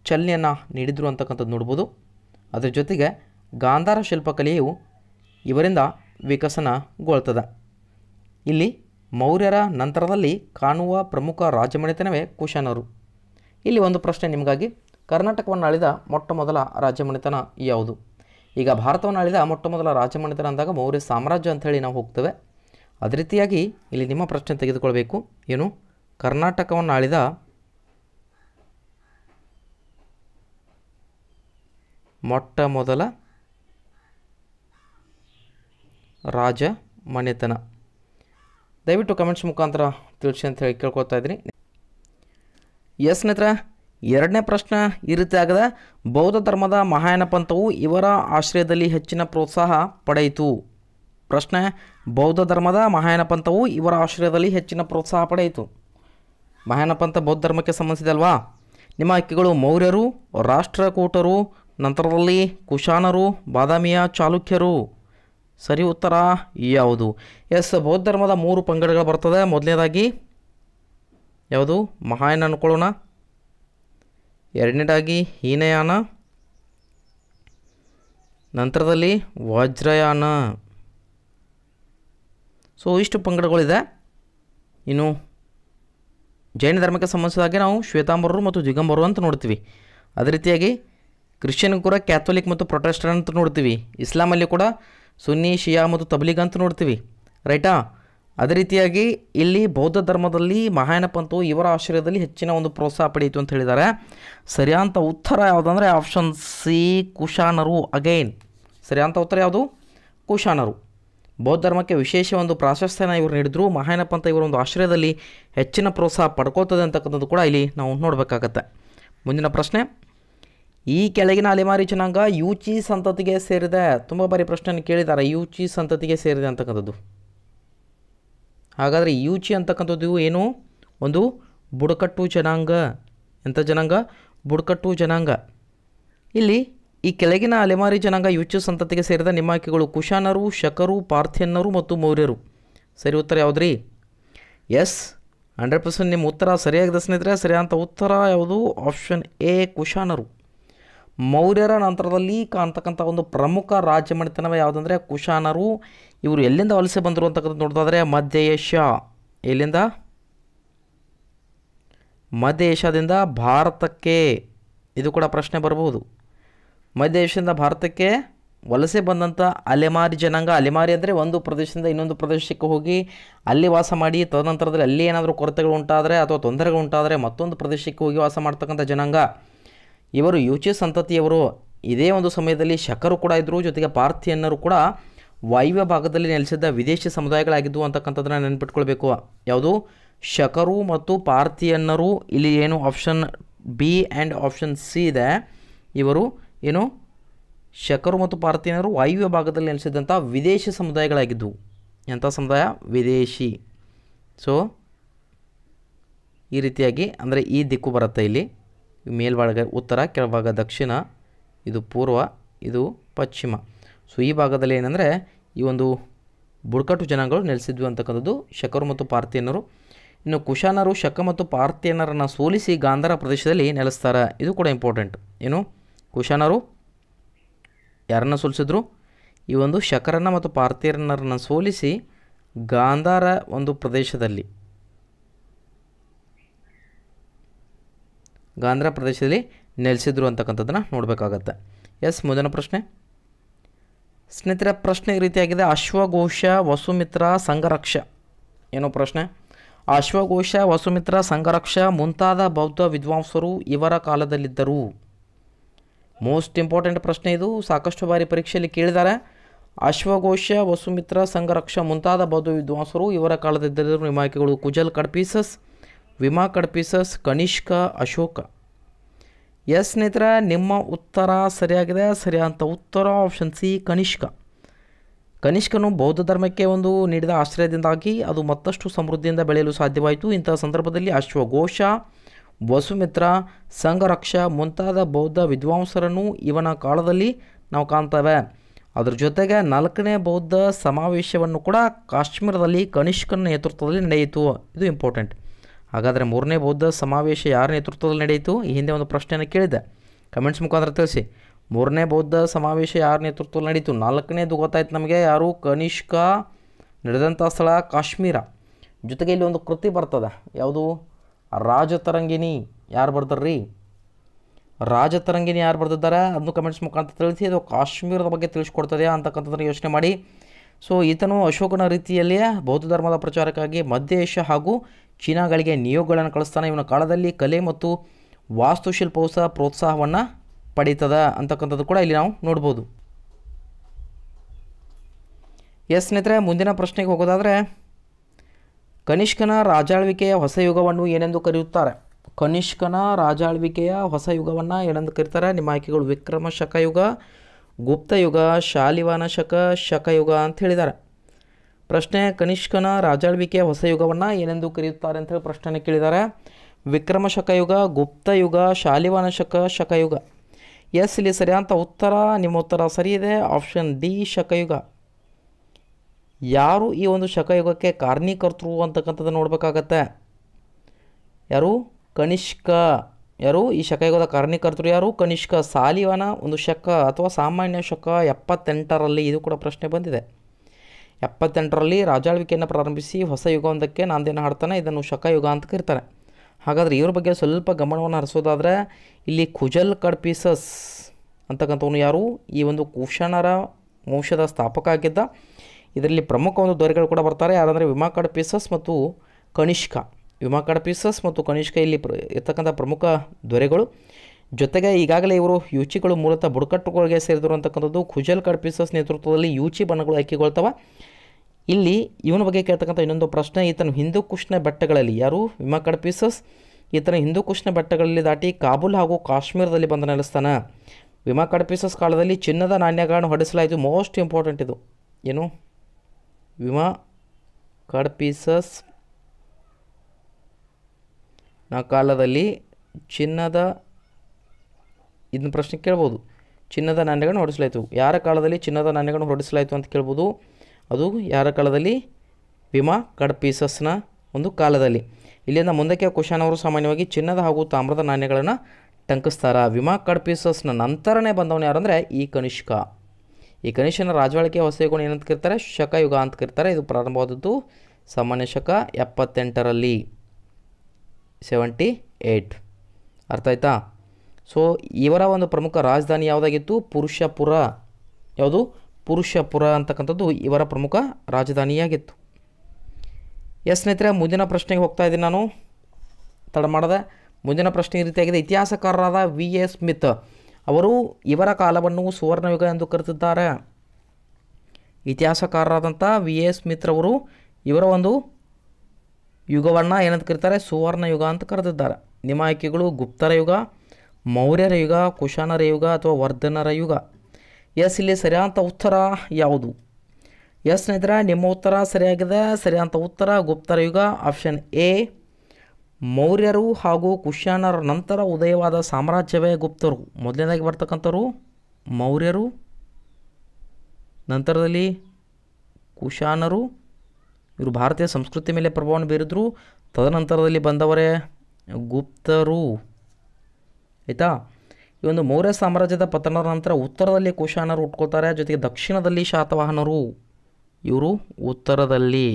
ಚಲನೆಯನ್ನು ನೀಡಿದರು ಅಂತಕ್ಕಂಥದ್ದು ನೋಡ್ಬೋದು ಅದರ ಜೊತೆಗೆ ಗಾಂಧಾರ ಶಿಲ್ಪಕಲೆಯು ಇವರಿಂದ ವಿಕಸನಗೊಳ್ತದೆ ಇಲ್ಲಿ ಮೌರ್ಯರ ನಂತರದಲ್ಲಿ ಕಾಣುವ ಪ್ರಮುಖ ರಾಜಮನೆತನವೇ ಕುಶಾನರು ಇಲ್ಲಿ ಒಂದು ಪ್ರಶ್ನೆ ನಿಮಗಾಗಿ ಕರ್ನಾಟಕವನ್ನು ಆಳಿದ ಮೊಟ್ಟ ಮೊದಲ ರಾಜಮನೆತನ ಯಾವುದು ಈಗ ಭಾರತವನ್ನು ಆಳಿದ ಮೊಟ್ಟ ಮೊದಲ ರಾಜಮನೆತನ ಅಂದಾಗ ಮೌರ್ಯ ಸಾಮ್ರಾಜ್ಯ ಅಂಥೇಳಿ ನಾವು ಹೋಗ್ತೇವೆ ಅದೇ ರೀತಿಯಾಗಿ ಇಲ್ಲಿ ನಿಮ್ಮ ಪ್ರಶ್ನೆ ತೆಗೆದುಕೊಳ್ಬೇಕು ಏನು ಕರ್ನಾಟಕವನ್ನು ಆಳಿದ ಮೊಟ್ಟ ಮೊದಲ ರಾಜ ಮನೆತನ ದಯವಿಟ್ಟು ಕಮೆಂಟ್ಸ್ ಮುಖಾಂತರ ತಿಳಿಸಿ ಅಂತ ಹೇಳಿ ಕೇಳ್ಕೊತಾ ಇದ್ದೀನಿ ಎಸ್ ನೇತ್ರ ಎರಡನೇ ಪ್ರಶ್ನೆ ಈ ರೀತಿ ಆಗದ ಬೌದ್ಧ ಧರ್ಮದ ಮಹಾಯಾನ ಪಂಥವು ಇವರ ಆಶ್ರಯದಲ್ಲಿ ಹೆಚ್ಚಿನ ಪ್ರೋತ್ಸಾಹ ಪಡೆಯಿತು ಪ್ರಶ್ನೆ ಬೌದ್ಧ ಧರ್ಮದ ಮಹಾಯನ ಪಂಥವು ಇವರ ಆಶ್ರಯದಲ್ಲಿ ಹೆಚ್ಚಿನ ಪ್ರೋತ್ಸಾಹ ಪಡೆಯಿತು ಪಂಥ ಬೌದ್ಧ ಧರ್ಮಕ್ಕೆ ಸಂಬಂಧಿಸಿದಲ್ವಾ ನಿಮ್ಮ ಅಕ್ಕಿಗಳು ಮೌರ್ಯರು ರಾಷ್ಟ್ರಕೂಟರು ನಂತರದಲ್ಲಿ ಕುಶಾನರು ಬಾದಾಮಿಯ ಚಾಲುಕ್ಯರು ಸರಿ ಉತ್ತರ ಯಾವುದು ಎಸ್ ಬೌದ್ಧ ಧರ್ಮದ ಮೂರು ಪಂಗಡಗಳು ಬರ್ತದೆ ಮೊದಲನೇದಾಗಿ ಯಾವುದು ಮಹಾಯನ ಅನ್ಕೊಳ್ಳೋಣ ಎರಡನೇದಾಗಿ ಹೀನಯಾನ ನಂತರದಲ್ಲಿ ವಜ್ರಯಾನ ಸೊ ಇಷ್ಟು ಪಂಗಡಗಳಿದೆ ಇನ್ನು ಜೈನ ಧರ್ಮಕ್ಕೆ ಸಂಬಂಧಿಸಿದಾಗೆ ನಾವು ಶ್ವೇತಾಂಬರರು ಮತ್ತು ದಿಗಂಬರರು ಅಂತ ನೋಡ್ತೀವಿ ಅದೇ ರೀತಿಯಾಗಿ ಕ್ರಿಶ್ಚಿಯನ್ ಕೂಡ ಕ್ಯಾಥೋಲಿಕ್ ಮತ್ತು ಪ್ರೊಟೆಸ್ಟರ್ ಅಂತ ನೋಡ್ತೀವಿ ಇಸ್ಲಾಮಲ್ಲಿ ಕೂಡ ಸುನ್ನಿ ಶಿಯಾ ಮತ್ತು ತಬ್ಲಿಗ್ ಅಂತ ನೋಡ್ತೀವಿ ರೈಟಾ ಅದೇ ರೀತಿಯಾಗಿ ಇಲ್ಲಿ ಬೌದ್ಧ ಧರ್ಮದಲ್ಲಿ ಮಹಾಯನ ಪಂಥವು ಇವರ ಆಶ್ರಯದಲ್ಲಿ ಹೆಚ್ಚಿನ ಒಂದು ಪ್ರೋತ್ಸಾಹ ಪಡೆಯಿತು ಅಂತ ಹೇಳಿದ್ದಾರೆ ಸರಿಯಾದಂಥ ಉತ್ತರ ಯಾವುದಂದರೆ ಆಪ್ಷನ್ ಸಿ ಕುಶಾನರು ಅಗೈನ್ ಸರಿಯಾದಂಥ ಉತ್ತರ ಯಾವುದು ಕುಶಾನರು ಬೌದ್ಧ ಧರ್ಮಕ್ಕೆ ವಿಶೇಷ ಒಂದು ಪ್ರಾಶಸ್ತ್ಯನ ಇವರು ನೀಡಿದ್ರು ಮಹಾಯನ ಪಂಥ ಇವರ ಒಂದು ಆಶ್ರಯದಲ್ಲಿ ಹೆಚ್ಚಿನ ಪ್ರೋತ್ಸಾಹ ಪಡ್ಕೋತದೆ ಅಂತಕ್ಕಂಥದ್ದು ಕೂಡ ಇಲ್ಲಿ ನಾವು ನೋಡಬೇಕಾಗತ್ತೆ ಮುಂದಿನ ಪ್ರಶ್ನೆ ಈ ಕೆಳಗಿನ ಅಲೆಮಾರಿ ಜನಾಂಗ ಚಿ ಸಂತತಿಗೆ ಸೇರಿದೆ ತುಂಬ ಬಾರಿ ಪ್ರಶ್ನೆಯನ್ನು ಕೇಳಿದ್ದಾರೆ ಚಿ ಸಂತತಿಗೆ ಸೇರಿದೆ ಅಂತಕ್ಕಂಥದ್ದು ಹಾಗಾದರೆ ಯೂಚಿ ಅಂತಕ್ಕಂಥದ್ದು ಏನು ಒಂದು ಬುಡಕಟ್ಟು ಜನಾಂಗ ಎಂಥ ಜನಾಂಗ ಬುಡಕಟ್ಟು ಜನಾಂಗ ಇಲ್ಲಿ ಈ ಕೆಳಗಿನ ಅಲೆಮಾರಿ ಜನಾಂಗ ಯುಚಿ ಸಂತತಿಗೆ ಸೇರಿದ ನಿಮ್ಮ ಆಯ್ಕೆಗಳು ಕುಶಾನರು ಶಕರು ಪಾರ್ಥಿಯನ್ನರು ಮತ್ತು ಮೌರ್ಯರು ಸರಿ ಉತ್ತರ ಯಾವುದ್ರಿ ಎಸ್ ಹಂಡ್ರೆಡ್ ಪರ್ಸೆಂಟ್ ನಿಮ್ಮ ಉತ್ತರ ಸರಿಯಾಗಿದೆ ಸ್ನೇಹಿತರೆ ಸರಿಯಾದಂಥ ಉತ್ತರ ಯಾವುದು ಆಪ್ಷನ್ ಎ ಕುಶಾನರು ಮೌರ್ಯರ ನಂತರದಲ್ಲಿ ಕಾಣ್ತಕ್ಕಂಥ ಒಂದು ಪ್ರಮುಖ ರಾಜ್ಯ ಮನೆತನವೇ ಯಾವುದಂದರೆ ಕುಶಾನರು ಇವರು ಎಲ್ಲಿಂದ ವಲಸೆ ಬಂದರು ಅಂತಕ್ಕಂಥದ್ದು ನೋಡೋದಾದರೆ ಮಧ್ಯ ಏಷ್ಯಾ ಎಲ್ಲಿಂದ ಮಧ್ಯ ಏಷ್ಯಾದಿಂದ ಭಾರತಕ್ಕೆ ಇದು ಕೂಡ ಪ್ರಶ್ನೆ ಬರಬಹುದು ಮಧ್ಯ ಏಷ್ಯಾದಿಂದ ಭಾರತಕ್ಕೆ ವಲಸೆ ಬಂದಂಥ ಅಲೆಮಾರಿ ಜನಾಂಗ ಅಲೆಮಾರಿ ಅಂದರೆ ಒಂದು ಪ್ರದೇಶದಿಂದ ಇನ್ನೊಂದು ಪ್ರದೇಶಕ್ಕೆ ಹೋಗಿ ಅಲ್ಲಿ ವಾಸ ಮಾಡಿ ತದನಂತರದಲ್ಲಿ ಅಲ್ಲಿ ಏನಾದರೂ ಕೊರತೆಗಳು ಉಂಟಾದರೆ ಅಥವಾ ತೊಂದರೆಗಳು ಉಂಟಾದರೆ ಮತ್ತೊಂದು ಪ್ರದೇಶಕ್ಕೆ ಹೋಗಿ ವಾಸ ಮಾಡ್ತಕ್ಕಂಥ ಜನಾಂಗ ಇವರು ಯುಚಿ ಸಂತತಿಯವರು ಇದೇ ಒಂದು ಸಮಯದಲ್ಲಿ ಶಕರು ಕೂಡ ಇದ್ದರು ಜೊತೆಗೆ ಪಾರ್ಥಿಯನ್ನರು ಕೂಡ ವಾಯುವ್ಯ ಭಾಗದಲ್ಲಿ ನೆಲೆಸಿದ್ದ ವಿದೇಶಿ ಸಮುದಾಯಗಳಾಗಿದ್ದವು ಅಂತಕ್ಕಂಥದ್ದನ್ನು ನೆನಪಿಟ್ಕೊಳ್ಬೇಕು ಯಾವುದು ಶಕರು ಮತ್ತು ಪಾರ್ಥಿಯನ್ನರು ಇಲ್ಲಿ ಏನು option B and option C ಇದೆ ಇವರು ಏನು ಶಕರು ಮತ್ತು ಪಾರ್ಥಿಯನ್ನರು ವಾಯುವ್ಯ ಭಾಗದಲ್ಲಿ ನೆಲೆಸಿದಂಥ ವಿದೇಶಿ ಸಮುದಾಯಗಳಾಗಿದ್ದವು ಎಂಥ ಸಮುದಾಯ ವಿದೇಶಿ ಸೊ ಈ ರೀತಿಯಾಗಿ ಅಂದರೆ ಈ ದಿಕ್ಕು ಬರುತ್ತೆ ಇಲ್ಲಿ ಮೇಲ್ಭಾಗ ಉತ್ತರ ಕೆಳಭಾಗ ದಕ್ಷಿಣ ಇದು ಪೂರ್ವ ಇದು ಪಶ್ಚಿಮ ಸೊ ಈ ಭಾಗದಲ್ಲಿ ಏನಂದರೆ ಈ ಒಂದು ಬುಡಕಟ್ಟು ಜನಾಂಗಗಳು ನೆಲೆಸಿದ್ವಿ ಅಂತಕ್ಕಂಥದ್ದು ಶಕರು ಮತ್ತು ಪಾರ್ಥಿಯನ್ನರು ಇನ್ನು ಕುಶಾನರು ಶಕ ಮತ್ತು ಪಾರ್ಥಿಯನ್ನರನ್ನು ಸೋಲಿಸಿ ಗಾಂಧಾರ ಪ್ರದೇಶದಲ್ಲಿ ನೆಲೆಸ್ತಾರೆ ಇದು ಕೂಡ ಇಂಪಾರ್ಟೆಂಟ್ ಏನು ಕುಶಾನರು ಯಾರನ್ನು ಸೋಲಿಸಿದ್ರು ಈ ಒಂದು ಶಕರನ್ನು ಮತ್ತು ಪಾರ್ಥಿಯನ್ನರನ್ನು ಸೋಲಿಸಿ ಗಾಂಧಾರ ಒಂದು ಪ್ರದೇಶದಲ್ಲಿ ಗಾಂಧಾರ ಪ್ರದೇಶದಲ್ಲಿ ನೆಲೆಸಿದ್ರು ಅಂತಕ್ಕಂಥದ್ದನ್ನು ನೋಡಬೇಕಾಗತ್ತೆ ಎಸ್ ಮುಂದಿನ ಪ್ರಶ್ನೆ ಸ್ನೇಹಿತರ ಪ್ರಶ್ನೆ ಈ ರೀತಿಯಾಗಿದೆ ಅಶ್ವಘೋಷ ವಸುಮಿತ್ರ ಸಂಘರಕ್ಷ ಏನೋ ಪ್ರಶ್ನೆ ಅಶ್ವಘೋಷ ವಸುಮಿತ್ರ ಸಂಘರಕ್ಷ ಮುಂತಾದ ಬೌದ್ಧ ವಿದ್ವಾಂಸರು ಇವರ ಕಾಲದಲ್ಲಿದ್ದರು ಮೋಸ್ಟ್ ಇಂಪಾರ್ಟೆಂಟ್ ಪ್ರಶ್ನೆ ಇದು ಸಾಕಷ್ಟು ಬಾರಿ ಪರೀಕ್ಷೆಯಲ್ಲಿ ಕೇಳಿದ್ದಾರೆ ಅಶ್ವಘೋಷ ವಸುಮಿತ್ರ ಸಂಘರಕ್ಷ ಮುಂತಾದ ಬೌದ್ಧ ವಿದ್ವಾಂಸರು ಇವರ ಕಾಲದಲ್ಲಿದ್ದರು ನಿಮ್ಮ ಆಯ್ಕೆಗಳು ಕುಜಲ್ ಕಡ್ಪೀಸಸ್ ವಿಮಾ ಕಡ್ಪೀಸಸ್ ಕನಿಷ್ಕ ಅಶೋಕ ಎಸ್ ಸ್ನೇಹಿತರೆ ನಿಮ್ಮ ಉತ್ತರ ಸರಿಯಾಗಿದೆ ಸರಿಯಾದಂಥ ಉತ್ತರ ಆಪ್ಷನ್ ಸಿ ಕನಿಷ್ಕ ಕನಿಷ್ಕನು ಬೌದ್ಧ ಧರ್ಮಕ್ಕೆ ಒಂದು ನೀಡಿದ ಆಶ್ರಯದಿಂದಾಗಿ ಅದು ಮತ್ತಷ್ಟು ಸಮೃದ್ಧಿಯಿಂದ ಬೆಳೆಯಲು ಸಾಧ್ಯವಾಯಿತು ಇಂತಹ ಸಂದರ್ಭದಲ್ಲಿ ಅಶ್ವಘೋಷ ವಸುಮಿತ್ರ ಸಂಘರಕ್ಷ ಮುಂತಾದ ಬೌದ್ಧ ವಿದ್ವಾಂಸರನ್ನು ಇವನ ಕಾಲದಲ್ಲಿ ನಾವು ಕಾಣ್ತೇವೆ ಅದರ ಜೊತೆಗೆ ನಾಲ್ಕನೇ ಬೌದ್ಧ ಸಮಾವೇಶವನ್ನು ಕೂಡ ಕಾಶ್ಮೀರದಲ್ಲಿ ಕನಿಷ್ಕನ ನೇತೃತ್ವದಲ್ಲಿ ನಡೆಯಿತು ಇದು ಇಂಪಾರ್ಟೆಂಟ್ ಹಾಗಾದರೆ ಮೂರನೇ ಬೌದ್ಧ ಸಮಾವೇಶ ಯಾರ ನೇತೃತ್ವದಲ್ಲಿ ನಡೆಯಿತು ಈ ಹಿಂದೆ ಒಂದು ಪ್ರಶ್ನೆಯನ್ನು ಕೇಳಿದೆ ಕಮೆಂಟ್ಸ್ ಮುಖಾಂತರ ತಿಳಿಸಿ ಮೂರನೇ ಬೌದ್ಧ ಸಮಾವೇಶ ಯಾರ ನೇತೃತ್ವದಲ್ಲಿ ನಡೀತು ನಾಲ್ಕನೇದು ಗೊತ್ತಾಯ್ತು ನಮಗೆ ಯಾರು ಕನಿಷ್ಕ ನಡೆದಂಥ ಸ್ಥಳ ಕಾಶ್ಮೀರ ಜೊತೆಗೆ ಇಲ್ಲಿ ಒಂದು ಕೃತಿ ಬರ್ತದೆ ಯಾವುದು ರಾಜತರಂಗಿಣಿ ಯಾರು ಬರ್ತಾರ್ರಿ ರಾಜತರಂಗಿಣಿ ಯಾರು ಬರ್ತಿದ್ದಾರೆ ಅದನ್ನು ಕಮೆಂಟ್ಸ್ ಮುಖಾಂತರ ತಿಳಿಸಿ ಅದು ಕಾಶ್ಮೀರದ ಬಗ್ಗೆ ತಿಳಿಸ್ಕೊಡ್ತದೆಯಾ ಅಂತಕ್ಕಂಥದ್ದನ್ನು ಯೋಚನೆ ಮಾಡಿ ಸೊ ಈತನು ಅಶೋಕನ ರೀತಿಯಲ್ಲಿಯೇ ಬೌದ್ಧ ಧರ್ಮದ ಪ್ರಚಾರಕ್ಕಾಗಿ ಮಧ್ಯ ಏಷ್ಯಾ ಹಾಗೂ ಚೀನಾಗಳಿಗೆ ನಿಯೋಗಗಳನ್ನು ಕಳಿಸ್ತಾನೆ ಇವನ ಕಾಲದಲ್ಲಿ ಕಲೆ ಮತ್ತು ವಾಸ್ತುಶಿಲ್ಪವು ಸಹ ಪ್ರೋತ್ಸಾಹವನ್ನು ಪಡೀತದ ಅಂತಕ್ಕಂಥದ್ದು ಕೂಡ ಇಲ್ಲಿ ನಾವು ನೋಡ್ಬೋದು ಎಸ್ ಸ್ನೇಹಿತರೆ ಮುಂದಿನ ಪ್ರಶ್ನೆಗೆ ಹೋಗೋದಾದರೆ ಕನಿಷ್ಕನ ರಾಜಾಳ್ವಿಕೆಯ ಹೊಸ ಯುಗವನ್ನು ಏನೆಂದು ಕರೆಯುತ್ತಾರೆ ಕನಿಷ್ಕನ ರಾಜಾಳ್ವಿಕೆಯ ಹೊಸ ಯುಗವನ್ನು ಏನೆಂದು ಕರೀತಾರೆ ನಿಮ್ಮ ಆಯ್ಕೆಗಳು ವಿಕ್ರಮ ಶಕಯುಗ ಗುಪ್ತಯುಗ ಶಾಲಿವಾನ ಶಕ ಶಕಯುಗ ಅಂತ ಹೇಳಿದ್ದಾರೆ ಪ್ರಶ್ನೆ ಕನಿಷ್ಕನ ರಾಜಾಳ್ವಿಕೆಯ ಹೊಸ ಯುಗವನ್ನು ಏನೆಂದು ಕರೆಯುತ್ತಾರೆ ಅಂತ ಹೇಳಿ ಪ್ರಶ್ನೆ ಕೇಳಿದ್ದಾರೆ ವಿಕ್ರಮ ಶಕಯುಗ ಯುಗ ಶಾಲಿವಾನ ಶಕ ಶಕಯುಗ ಎಸ್ ಇಲ್ಲಿ ಸರಿಯಾದಂಥ ಉತ್ತರ ನಿಮ್ಮ ಉತ್ತರ ಸರಿ ಇದೆ ಆಪ್ಷನ್ ಡಿ ಶಕಯುಗ ಯಾರು ಈ ಒಂದು ಶಕಯುಗಕ್ಕೆ ಕಾರಣೀಕರ್ತರು ಅಂತಕ್ಕಂಥದ್ದು ನೋಡಬೇಕಾಗತ್ತೆ ಯಾರು ಕನಿಷ್ಕ ಯಾರು ಈ ಶಕಯುಗದ ಕಾರಣೀಕರ್ತರು ಯಾರು ಕನಿಷ್ಕ ಸಾಲಿವನ ಒಂದು ಶಕ ಅಥವಾ ಸಾಮಾನ್ಯ ಶಕ ಎಪ್ಪತ್ತೆಂಟರಲ್ಲಿ ಇದು ಕೂಡ ಪ್ರಶ್ನೆ ಬಂದಿದೆ ಎಪ್ಪತ್ತೆಂಟರಲ್ಲಿ ರಾಜಾಳ್ವಿಕೆಯನ್ನು ಪ್ರಾರಂಭಿಸಿ ಹೊಸ ಯುಗವೊಂದಕ್ಕೆ ನಾಂದಿಯನ್ನು ಹಾಡ್ತಾನೆ ಇದನ್ನು ಶಕಯುಗ ಅಂತ ಕರೀತಾರೆ ಹಾಗಾದರೆ ಇವ್ರ ಬಗ್ಗೆ ಸ್ವಲ್ಪ ಗಮನವನ್ನು ಹರಿಸೋದಾದರೆ ಇಲ್ಲಿ ಖುಜಲ್ ಕಡ್ಪೀಸಸ್ ಅಂತಕ್ಕಂಥವನು ಯಾರು ಈ ಒಂದು ಕುಶಣರ ವಂಶದ ಸ್ಥಾಪಕ ಆಗಿದ್ದ ಇದರಲ್ಲಿ ಪ್ರಮುಖ ಒಂದು ದೊರೆಗಳು ಕೂಡ ಬರ್ತಾರೆ ಯಾರಂದರೆ ವಿಮಾ ಪೀಸಸ್ ಮತ್ತು ಕನಿಷ್ಕ ವಿಮಾ ಪೀಸಸ್ ಮತ್ತು ಕನಿಷ್ಕ ಇಲ್ಲಿ ಪ್ರ ಇರ್ತಕ್ಕಂಥ ಪ್ರಮುಖ ದೊರೆಗಳು ಜೊತೆಗೆ ಈಗಾಗಲೇ ಇವರು ಯುಚಿಗಳು ಮೂಲತಃ ಬುಡಕಟ್ಟುಗಳಿಗೆ ಸೇರಿದರು ಅಂತಕ್ಕಂಥದ್ದು ಖುಜಲ್ ಕಡ್ಪಿಸಸ್ ನೇತೃತ್ವದಲ್ಲಿ ಯುಚಿ ಬಣಗಳು ಹಾಕಿಕೊಳ್ತವೆ ಇಲ್ಲಿ ಇವನ ಬಗ್ಗೆ ಕೇಳ್ತಕ್ಕಂಥ ಇನ್ನೊಂದು ಪ್ರಶ್ನೆ ಈತನ ಹಿಂದೂ ಕುಶ್ನ ಬೆಟ್ಟಗಳಲ್ಲಿ ಯಾರು ವಿಮಾ ಕಡ್ಪಿಸಸ್ ಈತನ ಹಿಂದೂ ಕುಶ್ನ ಬೆಟ್ಟಗಳಲ್ಲಿ ದಾಟಿ ಕಾಬೂಲ್ ಹಾಗೂ ಕಾಶ್ಮೀರದಲ್ಲಿ ಬಂದು ನೆಲೆಸ್ತಾನೆ ವಿಮಾ ಕಡ್ಪಿಸಸ್ ಕಾಲದಲ್ಲಿ ಚಿನ್ನದ ನಾಣ್ಯಗಳನ್ನು ಹೊಡೆಸಲಾಯಿತು ಮೋಸ್ಟ್ ಇಂಪಾರ್ಟೆಂಟ್ ಇದು ಏನು ವಿಮಾ ಕಡ್ಪಿಸಸ್ ನ ಕಾಲದಲ್ಲಿ ಚಿನ್ನದ ಇದನ್ನ ಪ್ರಶ್ನೆ ಕೇಳ್ಬೋದು ಚಿನ್ನದ ನಾಣ್ಯಗಳನ್ನು ಹೊರಡಿಸಲಾಯಿತು ಯಾರ ಕಾಲದಲ್ಲಿ ಚಿನ್ನದ ನಾಣ್ಯಗಳನ್ನು ಹೊರಡಿಸಲಾಯಿತು ಅಂತ ಕೇಳ್ಬೋದು ಅದು ಯಾರ ಕಾಲದಲ್ಲಿ ವಿಮಾ ಕಡ್ ಪೀಸಸ್ನ ಒಂದು ಕಾಲದಲ್ಲಿ ಇಲ್ಲಿಂದ ಮುಂದಕ್ಕೆ ಕುಶಾನ್ ಅವರು ಸಾಮಾನ್ಯವಾಗಿ ಚಿನ್ನದ ಹಾಗೂ ತಾಮ್ರದ ನಾಣ್ಯಗಳನ್ನು ಟಂಕಿಸ್ತಾರ ವಿಮಾ ಕಡ್ ಪೀಸಸ್ನ ನಂತರನೇ ಬಂದವನು ಯಾರು ಅಂದರೆ ಈ ಕನಿಷ್ಕ ಈ ಕನಿಷ್ಕನ ರಾಜವಾಳಿಕೆ ಹೊಸ ಯುಗ ಏನಂತ ಶಕ ಶಕಯುಗ ಅಂತ ಕರಿತಾರೆ ಇದು ಪ್ರಾರಂಭವಾದದ್ದು ಸಾಮಾನ್ಯ ಶಕ ಎಪ್ಪತ್ತೆಂಟರಲ್ಲಿ ಸೆವೆಂಟಿ ಏಯ್ಟ್ ಅರ್ಥ ಆಯ್ತಾ ಸೊ ಇವರ ಒಂದು ಪ್ರಮುಖ ರಾಜಧಾನಿ ಯಾವುದಾಗಿತ್ತು ಪುರುಷಪುರ ಯಾವುದು ಪುರುಷಪುರ ಅಂತಕ್ಕಂಥದ್ದು ಇವರ ಪ್ರಮುಖ ರಾಜಧಾನಿಯಾಗಿತ್ತು ಎಸ್ ಸ್ನೇಹಿತರೆ ಮುಂದಿನ ಪ್ರಶ್ನೆಗೆ ಹೋಗ್ತಾ ಇದ್ದೀನಿ ನಾನು ತಡ ಮಾಡದೆ ಮುಂದಿನ ಪ್ರಶ್ನೆ ಈ ರೀತಿಯಾಗಿದೆ ಇತಿಹಾಸಕಾರರಾದ ವಿ ಎ ಸ್ಮಿತ್ ಅವರು ಇವರ ಕಾಲವನ್ನು ಸುವರ್ಣಯುಗ ಎಂದು ಕರೆದಿದ್ದಾರೆ ಇತಿಹಾಸಕಾರರಾದಂಥ ವಿ ಎ ಸ್ಮಿತ್ ರವರು ಇವರ ಒಂದು ಯುಗವನ್ನು ಏನಂತ ಕರೀತಾರೆ ಸುವರ್ಣ ಯುಗ ಅಂತ ಕರೆದಿದ್ದಾರೆ ನಿಮ್ಮ ಆಯ್ಕೆಗಳು ಗುಪ್ತರ ಯುಗ ಮೌರ್ಯರ ಯುಗ ಕುಶಾನರ ಯುಗ ಅಥವಾ ವರ್ಧನರ ಯುಗ ಎಸ್ ಇಲ್ಲಿ ಸರಿಯಾದಂಥ ಉತ್ತರ ಯಾವುದು ಎಸ್ ಸ್ನೇಹಿತರೆ ನಿಮ್ಮ ಉತ್ತರ ಸರಿಯಾಗಿದೆ ಸರಿಯಾದಂಥ ಉತ್ತರ ಗುಪ್ತರ ಯುಗ ಆಪ್ಷನ್ ಎ ಮೌರ್ಯರು ಹಾಗೂ ಕುಶಾನರ ನಂತರ ಉದಯವಾದ ಸಾಮ್ರಾಜ್ಯವೇ ಗುಪ್ತರು ಮೊದಲನೇದಾಗಿ ಬರ್ತಕ್ಕಂಥವ್ರು ಮೌರ್ಯರು ನಂತರದಲ್ಲಿ ಕುಶಾನರು ಇವರು ಭಾರತೀಯ ಸಂಸ್ಕೃತಿ ಮೇಲೆ ಪ್ರಭಾವ ಬೀರಿದ್ರು ತದನಂತರದಲ್ಲಿ ಬಂದವರೇ ಗುಪ್ತರು ಆಯಿತಾ ಈ ಒಂದು ಮೌರ್ಯ ಸಾಮ್ರಾಜ್ಯದ ಪತನದ ನಂತರ ಉತ್ತರದಲ್ಲಿ ಕುಶಾನರು ಹುಟ್ಕೋತಾರೆ ಜೊತೆಗೆ ದಕ್ಷಿಣದಲ್ಲಿ ಶಾತವಾಹನರು ಇವರು ಉತ್ತರದಲ್ಲಿ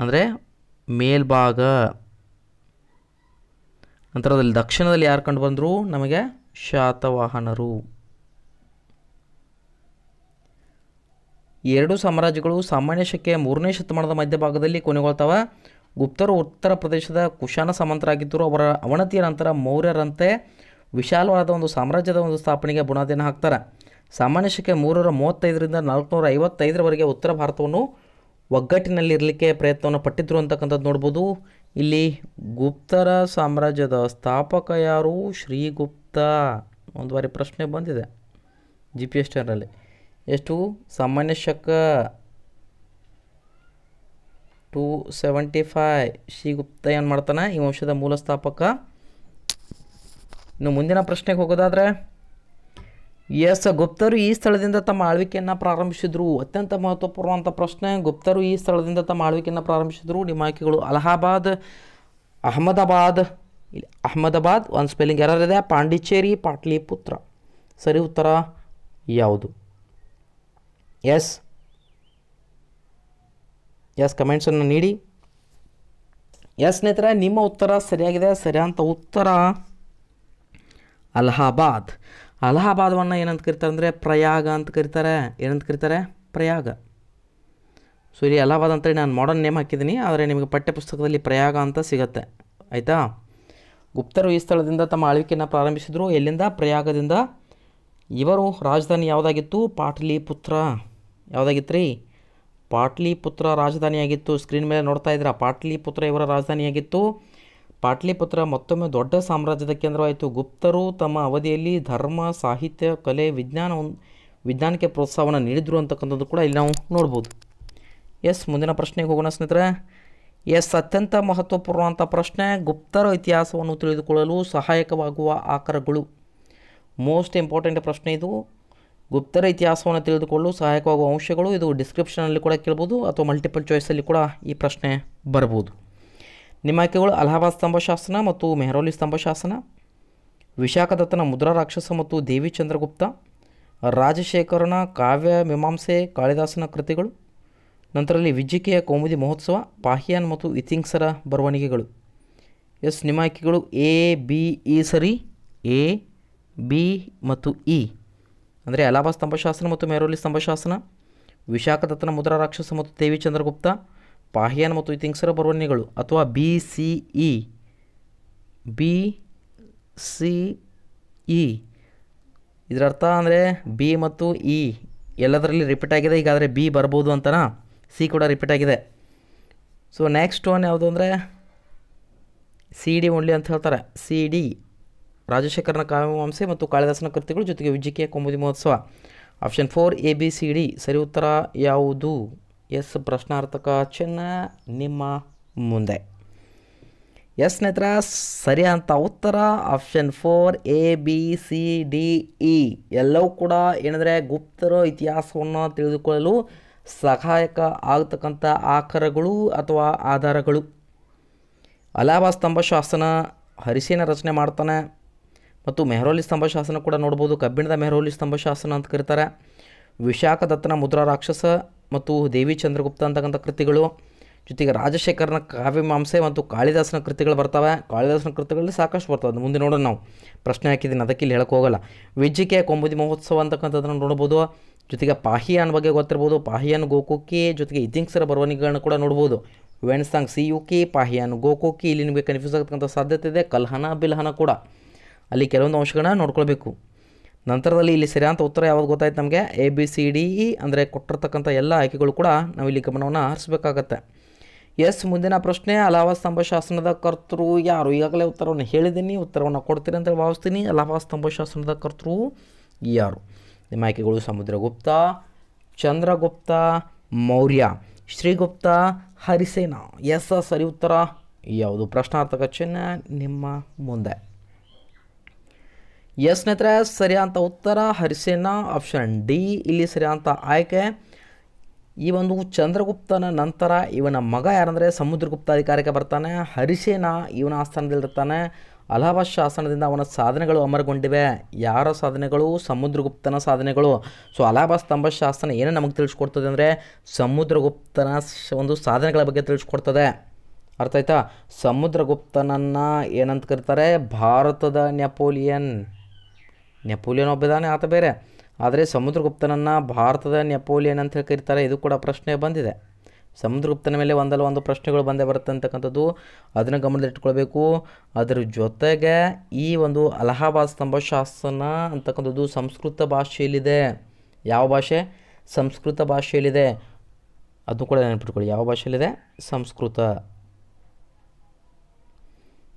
ಅಂದರೆ ಮೇಲ್ಭಾಗ ನಂತರದಲ್ಲಿ ದಕ್ಷಿಣದಲ್ಲಿ ಯಾರು ಕಂಡು ಬಂದರು ನಮಗೆ ಶಾತವಾಹನರು ಎರಡು ಸಾಮ್ರಾಜ್ಯಗಳು ಸಾಮಾನ್ಯ ಶಕೆಯ ಮೂರನೇ ಶತಮಾನದ ಮಧ್ಯಭಾಗದಲ್ಲಿ ಕೊನೆಗೊಳ್ತಾವೆ ಗುಪ್ತರು ಉತ್ತರ ಪ್ರದೇಶದ ಕುಶಾನ ಸಾಮಂತರಾಗಿದ್ದರು ಅವರ ಅವನತಿಯ ನಂತರ ಮೌರ್ಯರಂತೆ ವಿಶಾಲವಾದ ಒಂದು ಸಾಮ್ರಾಜ್ಯದ ಒಂದು ಸ್ಥಾಪನೆಗೆ ಬುನಾದಿಯನ್ನು ಹಾಕ್ತಾರೆ ಸಾಮಾನ್ಯ ಶಕೆ ಮೂರರ ಮೂವತ್ತೈದರಿಂದ ನಾಲ್ಕುನೂರ ಐವತ್ತೈದರವರೆಗೆ ಉತ್ತರ ಭಾರತವನ್ನು ಒಗ್ಗಟ್ಟಿನಲ್ಲಿರಲಿಕ್ಕೆ ಪ್ರಯತ್ನವನ್ನು ಪಟ್ಟಿದ್ರು ಅಂತಕ್ಕಂಥದ್ದು ನೋಡ್ಬೋದು ಇಲ್ಲಿ ಗುಪ್ತರ ಸಾಮ್ರಾಜ್ಯದ ಸ್ಥಾಪಕ ಯಾರು ಶ್ರೀಗುಪ್ತ ಒಂದು ಬಾರಿ ಪ್ರಶ್ನೆ ಬಂದಿದೆ ಜಿ ಪಿ ಎಸ್ ಎಷ್ಟು ಸಾಮಾನ್ಯ ಶಕ two seventy five Sri Gupta ಏನು ಮಾಡ್ತಾನೆ ಈ ವಂಶದ ಮೂಲ ಸ್ಥಾಪಕ ಇನ್ನು ಮುಂದಿನ ಪ್ರಶ್ನೆಗೆ ಹೋಗೋದಾದ್ರೆ ಎಸ್ ಗುಪ್ತರು ಈ ಸ್ಥಳದಿಂದ ತಮ್ಮ ಆಳ್ವಿಕೆಯನ್ನು ಪ್ರಾರಂಭಿಸಿದರು ಅತ್ಯಂತ ಮಹತ್ವಪೂರ್ಣವಂಥ ಪ್ರಶ್ನೆ ಗುಪ್ತರು ಈ ಸ್ಥಳದಿಂದ ತಮ್ಮ ಆಳ್ವಿಕೆಯನ್ನು ಪ್ರಾರಂಭಿಸಿದರು ನಿಮ್ಮ ಆಯ್ಕೆಗಳು ಅಲಹಾಬಾದ್ ಅಹಮದಾಬಾದ್ ಇಲ್ಲಿ ಅಹಮದಾಬಾದ್ ಒಂದು ಸ್ಪೆಲ್ಲಿಂಗ್ ಇದೆ ಪಾಂಡಿಚೇರಿ ಪಾಟ್ಲಿಪುತ್ರ ಸರಿ ಉತ್ತರ ಯಾವುದು ಎಸ್ ಎಸ್ ಕಮೆಂಟ್ಸನ್ನು ನೀಡಿ ಎಸ್ ಸ್ನೇಹಿತರೆ ನಿಮ್ಮ ಉತ್ತರ ಸರಿಯಾಗಿದೆ ಸರಿಯಾದಂಥ ಉತ್ತರ ಅಲಹಾಬಾದ್ ಅಲಹಾಬಾದ್ವನ್ನು ಏನಂತ ಕರಿತಾರೆ ಅಂದರೆ ಪ್ರಯಾಗ ಅಂತ ಕರಿತಾರೆ ಏನಂತ ಕರೀತಾರೆ ಪ್ರಯಾಗ ಸೊ ಇಲ್ಲಿ ಅಲಹಾಬಾದ್ ಅಂತೇಳಿ ನಾನು ಮಾಡರ್ನ್ ನೇಮ್ ಹಾಕಿದ್ದೀನಿ ಆದರೆ ನಿಮಗೆ ಪಠ್ಯಪುಸ್ತಕದಲ್ಲಿ ಪ್ರಯಾಗ ಅಂತ ಸಿಗತ್ತೆ ಆಯಿತಾ ಗುಪ್ತರು ಈ ಸ್ಥಳದಿಂದ ತಮ್ಮ ಆಳ್ವಿಕೆಯನ್ನು ಪ್ರಾರಂಭಿಸಿದರು ಎಲ್ಲಿಂದ ಪ್ರಯಾಗದಿಂದ ಇವರು ರಾಜಧಾನಿ ಯಾವುದಾಗಿತ್ತು ಪಾಟಲಿ ಪುತ್ರ ಯಾವುದಾಗಿತ್ತು ರೀ ಪಾಟ್ಲಿಪುತ್ರ ರಾಜಧಾನಿಯಾಗಿತ್ತು ಸ್ಕ್ರೀನ್ ಮೇಲೆ ನೋಡ್ತಾ ಇದ್ದೀರಾ ಪಾಟ್ಲಿಪುತ್ರ ಇವರ ರಾಜಧಾನಿಯಾಗಿತ್ತು ಪಾಟ್ಲಿಪುತ್ರ ಮತ್ತೊಮ್ಮೆ ದೊಡ್ಡ ಸಾಮ್ರಾಜ್ಯದ ಕೇಂದ್ರವಾಯಿತು ಗುಪ್ತರು ತಮ್ಮ ಅವಧಿಯಲ್ಲಿ ಧರ್ಮ ಸಾಹಿತ್ಯ ಕಲೆ ವಿಜ್ಞಾನ ವಿಜ್ಞಾನಕ್ಕೆ ಪ್ರೋತ್ಸಾಹವನ್ನು ನೀಡಿದರು ಅಂತಕ್ಕಂಥದ್ದು ಕೂಡ ಇಲ್ಲಿ ನಾವು ನೋಡ್ಬೋದು ಎಸ್ ಮುಂದಿನ ಪ್ರಶ್ನೆಗೆ ಹೋಗೋಣ ಸ್ನೇಹಿತರೆ ಎಸ್ ಅತ್ಯಂತ ಮಹತ್ವಪೂರ್ಣವಂಥ ಪ್ರಶ್ನೆ ಗುಪ್ತರ ಇತಿಹಾಸವನ್ನು ತಿಳಿದುಕೊಳ್ಳಲು ಸಹಾಯಕವಾಗುವ ಆಕರಗಳು ಮೋಸ್ಟ್ ಇಂಪಾರ್ಟೆಂಟ್ ಪ್ರಶ್ನೆ ಇದು ಗುಪ್ತರ ಇತಿಹಾಸವನ್ನು ತಿಳಿದುಕೊಳ್ಳಲು ಸಹಾಯಕವಾಗುವ ಅಂಶಗಳು ಇದು ಡಿಸ್ಕ್ರಿಪ್ಷನಲ್ಲಿ ಕೂಡ ಕೇಳ್ಬೋದು ಅಥವಾ ಮಲ್ಟಿಪಲ್ ಚಾಯ್ಸಲ್ಲಿ ಕೂಡ ಈ ಪ್ರಶ್ನೆ ಬರ್ಬೋದು ನಿಮ್ಮ ಆಯ್ಕೆಗಳು ಅಲಹಾಬಾದ್ ಸ್ತಂಭ ಶಾಸನ ಮತ್ತು ಮೆಹರೋಲಿ ಸ್ತಂಭ ಶಾಸನ ವಿಶಾಖದತ್ತನ ಮುದ್ರಾ ರಾಕ್ಷಸ ಮತ್ತು ದೇವಿಚಂದ್ರಗುಪ್ತ ರಾಜಶೇಖರನ ಕಾವ್ಯ ಮೀಮಾಂಸೆ ಕಾಳಿದಾಸನ ಕೃತಿಗಳು ನಂತರಲ್ಲಿ ವಿಜ್ಜಿಕೆಯ ಕೌಮುದಿ ಮಹೋತ್ಸವ ಪಾಹಿಯಾನ್ ಮತ್ತು ಇತಿಂಗ್ಸರ ಬರವಣಿಗೆಗಳು ಎಸ್ ನಿಮ್ಮ ಆಯ್ಕೆಗಳು ಎ ಬಿ ಇ ಸರಿ ಎ ಬಿ ಮತ್ತು ಇ e. ಅಂದರೆ ಸ್ತಂಭ ಸ್ತಂಭಶಾಸನ ಮತ್ತು ಮೇರೋಲಿ ಸ್ತಂಭಶಾಸನ ವಿಶಾಖದತ್ತನ ಮುದ್ರಾ ರಾಕ್ಷಸ ಮತ್ತು ದೇವಿ ಚಂದ್ರಗುಪ್ತ ಪಾಹ್ಯಾನ್ ಮತ್ತು ಇತಿಂಗ್ಸರ ಬರವಣಿಗಳು ಅಥವಾ B C E B C E ಇದರ ಅರ್ಥ ಅಂದರೆ ಬಿ ಮತ್ತು ಇ e ಎಲ್ಲದರಲ್ಲಿ ರಿಪೀಟ್ ಆಗಿದೆ ಈಗಾದರೆ ಬಿ ಬರ್ಬೋದು ಅಂತನಾ ಸಿ ಕೂಡ ರಿಪೀಟ್ ಆಗಿದೆ ಸೊ ನೆಕ್ಸ್ಟ್ ಒನ್ ಯಾವುದು ಅಂದರೆ ಸಿ ಡಿ ಓನ್ಲಿ ಅಂತ ಹೇಳ್ತಾರೆ ಸಿ ಡಿ ರಾಜಶೇಖರನ ಕಾವ್ಯಮಾಂಸೆ ಮತ್ತು ಕಾಳಿದಾಸನ ಕೃತಿಗಳು ಜೊತೆಗೆ ವಿಜಿಕೆಯ ಕೊಂಬುದಿ ಮಹೋತ್ಸವ option four A B C D ಸರಿ ಉತ್ತರ ಯಾವುದು ಎಸ್ ಪ್ರಶ್ನಾರ್ಥಕ ಚೆನ್ನ ನಿಮ್ಮ ಮುಂದೆ ಎಸ್ ಸ್ನೇಹಿತರ ಸರಿಯಾದಂಥ ಉತ್ತರ option four A B C D E ಎಲ್ಲವೂ ಕೂಡ ಏನಂದರೆ ಗುಪ್ತರ ಇತಿಹಾಸವನ್ನು ತಿಳಿದುಕೊಳ್ಳಲು ಸಹಾಯಕ ಆಗತಕ್ಕಂಥ ಆಕರಗಳು ಅಥವಾ ಆಧಾರಗಳು ಅಲಾಬಾ ಸ್ತಂಭ ಶಾಸನ ಹರಿಸೇನ ರಚನೆ ಮಾಡ್ತಾನೆ ಮತ್ತು ಮೆಹರೋಲಿ ಸ್ತಂಭ ಶಾಸನ ಕೂಡ ನೋಡ್ಬೋದು ಕಬ್ಬಿಣದ ಮೆಹರೋಲಿ ಸ್ತಂಭ ಶಾಸನ ಅಂತ ಕರೀತಾರೆ ವಿಶಾಖದತ್ತನ ಮುದ್ರಾ ರಾಕ್ಷಸ ಮತ್ತು ದೇವಿ ಚಂದ್ರಗುಪ್ತ ಅಂತಕ್ಕಂಥ ಕೃತಿಗಳು ಜೊತೆಗೆ ರಾಜಶೇಖರನ ಕಾವ್ಯಮಾಂಸೆ ಮತ್ತು ಕಾಳಿದಾಸನ ಕೃತಿಗಳು ಬರ್ತವೆ ಕಾಳಿದಾಸನ ಕೃತಿಗಳಲ್ಲಿ ಸಾಕಷ್ಟು ಬರ್ತವೆ ಮುಂದೆ ನೋಡೋಣ ನಾವು ಪ್ರಶ್ನೆ ಹಾಕಿದ್ದೀನಿ ಅದಕ್ಕೆ ಇಲ್ಲಿ ಹೇಳಕ್ಕೆ ಹೋಗಲ್ಲ ವಿಜಿಕೆ ಕೊಂಬುದಿ ಮಹೋತ್ಸವ ಅಂತಕ್ಕಂಥದ್ದನ್ನು ನೋಡ್ಬೋದು ಜೊತೆಗೆ ಪಾಹಿಯಾನ್ ಬಗ್ಗೆ ಗೊತ್ತಿರ್ಬೋದು ಪಾಹಿಯಾನ್ ಗೋಕೋಕಿ ಜೊತೆಗೆ ಇತಿಂಗ್ಸರ ಬರವಣಿಗೆಗಳನ್ನು ಕೂಡ ನೋಡ್ಬೋದು ವೆಣ್ಸಾಂಗ್ ಸಿ ಯು ಕೆ ಪಾಹಿಯಾನ್ ಗೋಕೋಕಿ ಇಲ್ಲಿ ನಿಮಗೆ ಕನ್ಫ್ಯೂಸ್ ಆಗ್ತಕ್ಕಂಥ ಸಾಧ್ಯತೆ ಇದೆ ಕಲ್ಹನ ಬಿಲ್ಹನ ಕೂಡ ಅಲ್ಲಿ ಕೆಲವೊಂದು ಅಂಶಗಳನ್ನ ನೋಡ್ಕೊಳ್ಬೇಕು ನಂತರದಲ್ಲಿ ಇಲ್ಲಿ ಸರಿಯಾದ ಉತ್ತರ ಯಾವುದು ಗೊತ್ತಾಯ್ತು ನಮಗೆ A B C D E e ಅಂದರೆ ಕೊಟ್ಟಿರ್ತಕ್ಕಂಥ ಎಲ್ಲ ಆಯ್ಕೆಗಳು ಕೂಡ ನಾವು ಇಲ್ಲಿ ಗಮನವನ್ನು ಹರಿಸಬೇಕಾಗತ್ತೆ ಎಸ್ ಮುಂದಿನ ಪ್ರಶ್ನೆ ಅಲಹಾಬಾದ್ ಸ್ತಂಭ ಶಾಸನದ ಕರ್ತೃ ಯಾರು ಈಗಾಗಲೇ ಉತ್ತರವನ್ನು ಹೇಳಿದ್ದೀನಿ ಉತ್ತರವನ್ನು ಕೊಡ್ತೀನಿ ಅಂತ ಭಾವಿಸ್ತೀನಿ ಅಲಹಾಬಾದ್ ಸ್ತಂಭ ಶಾಸನದ ಕರ್ತೃ ಯಾರು ನಿಮ್ಮ ಆಯ್ಕೆಗಳು ಸಮುದ್ರಗುಪ್ತ ಚಂದ್ರಗುಪ್ತ ಮೌರ್ಯ ಶ್ರೀಗುಪ್ತ ಹರಿಸೇನ ಎಸ್ ಸರಿ ಉತ್ತರ ಯಾವುದು ಪ್ರಶ್ನಾರ್ಥಕ ಚಿಹ್ನೆ ನಿಮ್ಮ ಮುಂದೆ ಎಸ್ ಸ್ನೇಹಿತರೆ ಸರಿಯಾದಂಥ ಉತ್ತರ ಹರಿಸೇನ ಆಪ್ಷನ್ ಡಿ ಇಲ್ಲಿ ಸರಿಯಾದಂಥ ಆಯ್ಕೆ ಈ ಒಂದು ಚಂದ್ರಗುಪ್ತನ ನಂತರ ಇವನ ಮಗ ಯಾರಂದರೆ ಸಮುದ್ರಗುಪ್ತ ಅಧಿಕಾರಕ್ಕೆ ಬರ್ತಾನೆ ಹರಿಸೇನ ಇವನ ಆಸ್ಥಾನದಲ್ಲಿರ್ತಾನೆ ಅಲಹಾಬಾದ್ ಶಾಸನದಿಂದ ಅವನ ಸಾಧನೆಗಳು ಅಮರಗೊಂಡಿವೆ ಯಾರ ಸಾಧನೆಗಳು ಸಮುದ್ರಗುಪ್ತನ ಸಾಧನೆಗಳು ಸೊ ಅಲಹಾಬಾದ್ ಸ್ತಂಭ ಶಾಸನ ಏನೇ ನಮಗೆ ತಿಳಿಸ್ಕೊಡ್ತದೆ ಅಂದರೆ ಸಮುದ್ರಗುಪ್ತನ ಒಂದು ಸಾಧನೆಗಳ ಬಗ್ಗೆ ತಿಳಿಸ್ಕೊಡ್ತದೆ ಅರ್ಥ ಆಯ್ತಾ ಸಮುದ್ರಗುಪ್ತನನ್ನು ಏನಂತ ಕರೀತಾರೆ ಭಾರತದ ನೆಪೋಲಿಯನ್ ನೆಪೋಲಿಯನ್ ಒಬ್ಬದಾನೆ ಆತ ಬೇರೆ ಆದರೆ ಸಮುದ್ರಗುಪ್ತನನ್ನು ಭಾರತದ ನೆಪೋಲಿಯನ್ ಅಂತ ಹೇಳಿ ಕರೀತಾರೆ ಇದು ಕೂಡ ಪ್ರಶ್ನೆ ಬಂದಿದೆ ಸಮುದ್ರಗುಪ್ತನ ಮೇಲೆ ಒಂದಲ್ಲ ಒಂದು ಪ್ರಶ್ನೆಗಳು ಬಂದೇ ಬರುತ್ತೆ ಅಂತಕ್ಕಂಥದ್ದು ಅದನ್ನು ಗಮನದಲ್ಲಿಟ್ಕೊಳ್ಬೇಕು ಅದರ ಜೊತೆಗೆ ಈ ಒಂದು ಅಲಹಾಬಾದ್ ಸ್ತಂಭ ಶಾಸನ ಅಂತಕ್ಕಂಥದ್ದು ಸಂಸ್ಕೃತ ಭಾಷೆಯಲ್ಲಿದೆ ಯಾವ ಭಾಷೆ ಸಂಸ್ಕೃತ ಭಾಷೆಯಲ್ಲಿದೆ ಅದು ಕೂಡ ನೆನಪಿಟ್ಕೊಳ್ಳಿ ಯಾವ ಭಾಷೆಯಲ್ಲಿದೆ ಸಂಸ್ಕೃತ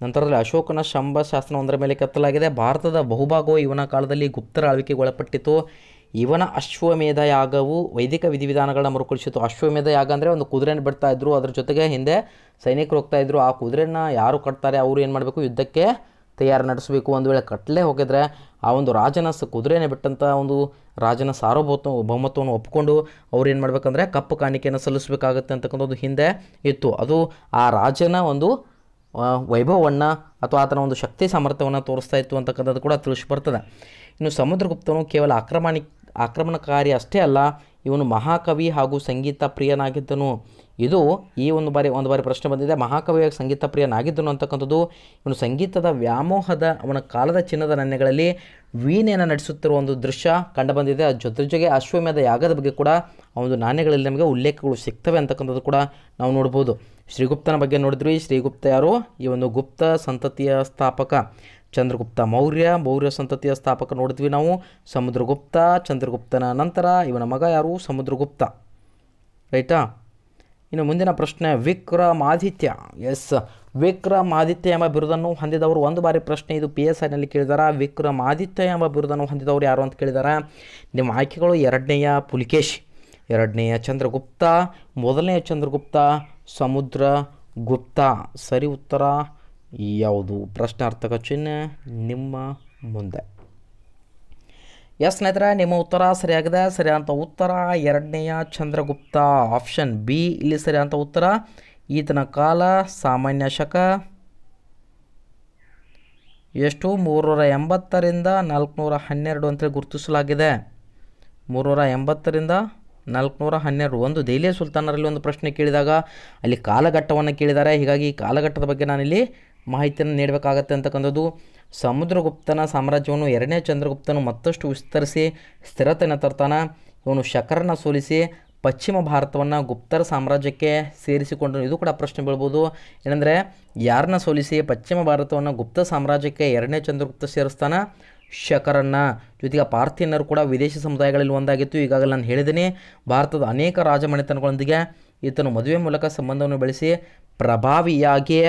ನಂತರದಲ್ಲಿ ಅಶೋಕನ ಶಂಭ ಶಾಸನ ಒಂದರ ಮೇಲೆ ಕತ್ತಲಾಗಿದೆ ಭಾರತದ ಬಹುಭಾಗವು ಇವನ ಕಾಲದಲ್ಲಿ ಗುಪ್ತರ ಆಳ್ವಿಕೆಗೆ ಒಳಪಟ್ಟಿತು ಇವನ ಅಶ್ವಮೇಧ ಯಾಗವು ವೈದಿಕ ವಿಧಿವಿಧಾನಗಳನ್ನು ಮರುಕಳಿಸಿತು ಅಶ್ವಮೇಧ ಯಾಗ ಅಂದರೆ ಒಂದು ಕುದುರೆಯನ್ನು ಬಿಡ್ತಾ ಇದ್ರು ಅದರ ಜೊತೆಗೆ ಹಿಂದೆ ಸೈನಿಕರು ಹೋಗ್ತಾ ಇದ್ರು ಆ ಕುದುರೆನ ಯಾರು ಕಟ್ತಾರೆ ಅವರು ಏನು ಮಾಡಬೇಕು ಯುದ್ಧಕ್ಕೆ ತಯಾರು ನಡೆಸಬೇಕು ಒಂದು ವೇಳೆ ಕಟ್ಟಲೇ ಹೋಗಿದ್ರೆ ಆ ಒಂದು ರಾಜನ ಕುದುರೆನೇ ಬಿಟ್ಟಂಥ ಒಂದು ರಾಜನ ಸಾರ್ವಭೌಮ ಬಹುಮತ್ವವನ್ನು ಒಪ್ಪಿಕೊಂಡು ಅವ್ರು ಏನು ಮಾಡಬೇಕಂದ್ರೆ ಕಪ್ಪು ಕಾಣಿಕೆಯನ್ನು ಸಲ್ಲಿಸಬೇಕಾಗುತ್ತೆ ಅಂತಕ್ಕಂಥ ಒಂದು ಹಿಂದೆ ಇತ್ತು ಅದು ಆ ರಾಜನ ಒಂದು ವೈಭವವನ್ನು ಅಥವಾ ಆತನ ಒಂದು ಶಕ್ತಿ ಸಾಮರ್ಥ್ಯವನ್ನು ತೋರಿಸ್ತಾ ಇತ್ತು ಅಂತಕ್ಕಂಥದ್ದು ಕೂಡ ತಿಳಿಸಿ ಇನ್ನು ಸಮುದ್ರಗುಪ್ತನು ಕೇವಲ ಆಕ್ರಮಣಿ ಆಕ್ರಮಣಕಾರಿ ಅಷ್ಟೇ ಅಲ್ಲ ಇವನು ಮಹಾಕವಿ ಹಾಗೂ ಸಂಗೀತ ಪ್ರಿಯನಾಗಿದ್ದನು ಇದು ಈ ಒಂದು ಬಾರಿ ಒಂದು ಬಾರಿ ಪ್ರಶ್ನೆ ಬಂದಿದೆ ಮಹಾಕವಿಯಾಗಿ ಸಂಗೀತ ಪ್ರಿಯನಾಗಿದ್ದನು ಅಂತಕ್ಕಂಥದ್ದು ಇವನು ಸಂಗೀತದ ವ್ಯಾಮೋಹದ ಅವನ ಕಾಲದ ಚಿನ್ನದ ನನ್ನೆಗಳಲ್ಲಿ ವೀಣೆಯನ್ನು ನಡೆಸುತ್ತಿರುವ ಒಂದು ದೃಶ್ಯ ಕಂಡುಬಂದಿದೆ ಅದ್ರ ಜೊತೆ ಜೊತೆಗೆ ಅಶ್ವಮೇಧ ಯಾಗದ ಬಗ್ಗೆ ಕೂಡ ಆ ಒಂದು ನಾಣ್ಯಗಳಲ್ಲಿ ನಮಗೆ ಉಲ್ಲೇಖಗಳು ಸಿಗ್ತವೆ ಅಂತಕ್ಕಂಥದ್ದು ಕೂಡ ನಾವು ನೋಡ್ಬೋದು ಶ್ರೀಗುಪ್ತನ ಬಗ್ಗೆ ನೋಡಿದ್ವಿ ಶ್ರೀಗುಪ್ತ ಯಾರು ಈ ಒಂದು ಗುಪ್ತ ಸಂತತಿಯ ಸ್ಥಾಪಕ ಚಂದ್ರಗುಪ್ತ ಮೌರ್ಯ ಮೌರ್ಯ ಸಂತತಿಯ ಸ್ಥಾಪಕ ನೋಡಿದ್ವಿ ನಾವು ಸಮುದ್ರಗುಪ್ತ ಚಂದ್ರಗುಪ್ತನ ನಂತರ ಇವನ ಮಗ ಯಾರು ಸಮುದ್ರಗುಪ್ತ ರೈಟಾ ಇನ್ನು ಮುಂದಿನ ಪ್ರಶ್ನೆ ವಿಕ್ರಮಾದಿತ್ಯ ಎಸ್ ವಿಕ್ರಮಾದಿತ್ಯ ಎಂಬ ಬಿರುದನ್ನು ಹೊಂದಿದವರು ಒಂದು ಬಾರಿ ಪ್ರಶ್ನೆ ಇದು ಪಿ ಎಸ್ ಐನಲ್ಲಿ ಕೇಳಿದಾರ ವಿಕ್ರಮಾದಿತ್ಯ ಎಂಬ ಬಿರುದನ್ನು ಹೊಂದಿದವರು ಯಾರು ಅಂತ ಕೇಳಿದಾರ ನಿಮ್ಮ ಆಯ್ಕೆಗಳು ಎರಡನೆಯ ಪುಲಿಕೇಶ್ ಎರಡನೆಯ ಚಂದ್ರಗುಪ್ತ ಮೊದಲನೆಯ ಚಂದ್ರಗುಪ್ತ ಸಮುದ್ರ ಗುಪ್ತ ಸರಿ ಉತ್ತರ ಯಾವುದು ಪ್ರಶ್ನಾರ್ಥಕ ಚಿಹ್ನೆ ನಿಮ್ಮ ಮುಂದೆ ಎಸ್ ಸ್ನೇಹಿತರೆ ನಿಮ್ಮ ಉತ್ತರ ಸರಿಯಾಗಿದೆ ಸರಿಯಾದಂಥ ಉತ್ತರ ಎರಡನೆಯ ಚಂದ್ರಗುಪ್ತ ಆಪ್ಷನ್ ಬಿ ಇಲ್ಲಿ ಸರಿಯಾದಂಥ ಉತ್ತರ ಈತನ ಕಾಲ ಸಾಮಾನ್ಯ ಶಕ ಎಷ್ಟು ಮೂರುನೂರ ಎಂಬತ್ತರಿಂದ ನಾಲ್ಕುನೂರ ಹನ್ನೆರಡು ಅಂತೇಳಿ ಗುರುತಿಸಲಾಗಿದೆ ಮೂರ್ನೂರ ಎಂಬತ್ತರಿಂದ ನಾಲ್ಕುನೂರ ಹನ್ನೆರಡು ಒಂದು ದೆಹಲಿಯ ಸುಲ್ತಾನರಲ್ಲಿ ಒಂದು ಪ್ರಶ್ನೆ ಕೇಳಿದಾಗ ಅಲ್ಲಿ ಕಾಲಘಟ್ಟವನ್ನು ಕೇಳಿದ್ದಾರೆ ಹೀಗಾಗಿ ಈ ಕಾಲಘಟ್ಟದ ಬಗ್ಗೆ ನಾನಿಲ್ಲಿ ಮಾಹಿತಿಯನ್ನು ನೀಡಬೇಕಾಗತ್ತೆ ಅಂತಕ್ಕಂಥದ್ದು ಸಮುದ್ರಗುಪ್ತನ ಸಾಮ್ರಾಜ್ಯವನ್ನು ಎರಡನೇ ಚಂದ್ರಗುಪ್ತನು ಮತ್ತಷ್ಟು ವಿಸ್ತರಿಸಿ ಸ್ಥಿರತೆಯನ್ನು ತರ್ತಾನೆ ಇವನು ಶಕರನ್ನು ಸೋಲಿಸಿ ಪಶ್ಚಿಮ ಭಾರತವನ್ನು ಗುಪ್ತರ ಸಾಮ್ರಾಜ್ಯಕ್ಕೆ ಸೇರಿಸಿಕೊಂಡು ಇದು ಕೂಡ ಪ್ರಶ್ನೆ ಬೀಳ್ಬೋದು ಏನಂದರೆ ಯಾರನ್ನ ಸೋಲಿಸಿ ಪಶ್ಚಿಮ ಭಾರತವನ್ನು ಗುಪ್ತ ಸಾಮ್ರಾಜ್ಯಕ್ಕೆ ಎರಡನೇ ಚಂದ್ರಗುಪ್ತ ಸೇರಿಸ್ತಾನೆ ಶಕರನ್ನ ಜೊತೆಗೆ ಪಾರ್ಥಿಯನ್ನರು ಕೂಡ ವಿದೇಶಿ ಸಮುದಾಯಗಳಲ್ಲಿ ಒಂದಾಗಿತ್ತು ಈಗಾಗಲೇ ನಾನು ಹೇಳಿದ್ದೇನೆ ಭಾರತದ ಅನೇಕ ರಾಜಮನೆತನಗಳೊಂದಿಗೆ ಈತನು ಮದುವೆ ಮೂಲಕ ಸಂಬಂಧವನ್ನು ಬೆಳೆಸಿ ಪ್ರಭಾವಿಯಾಗಿ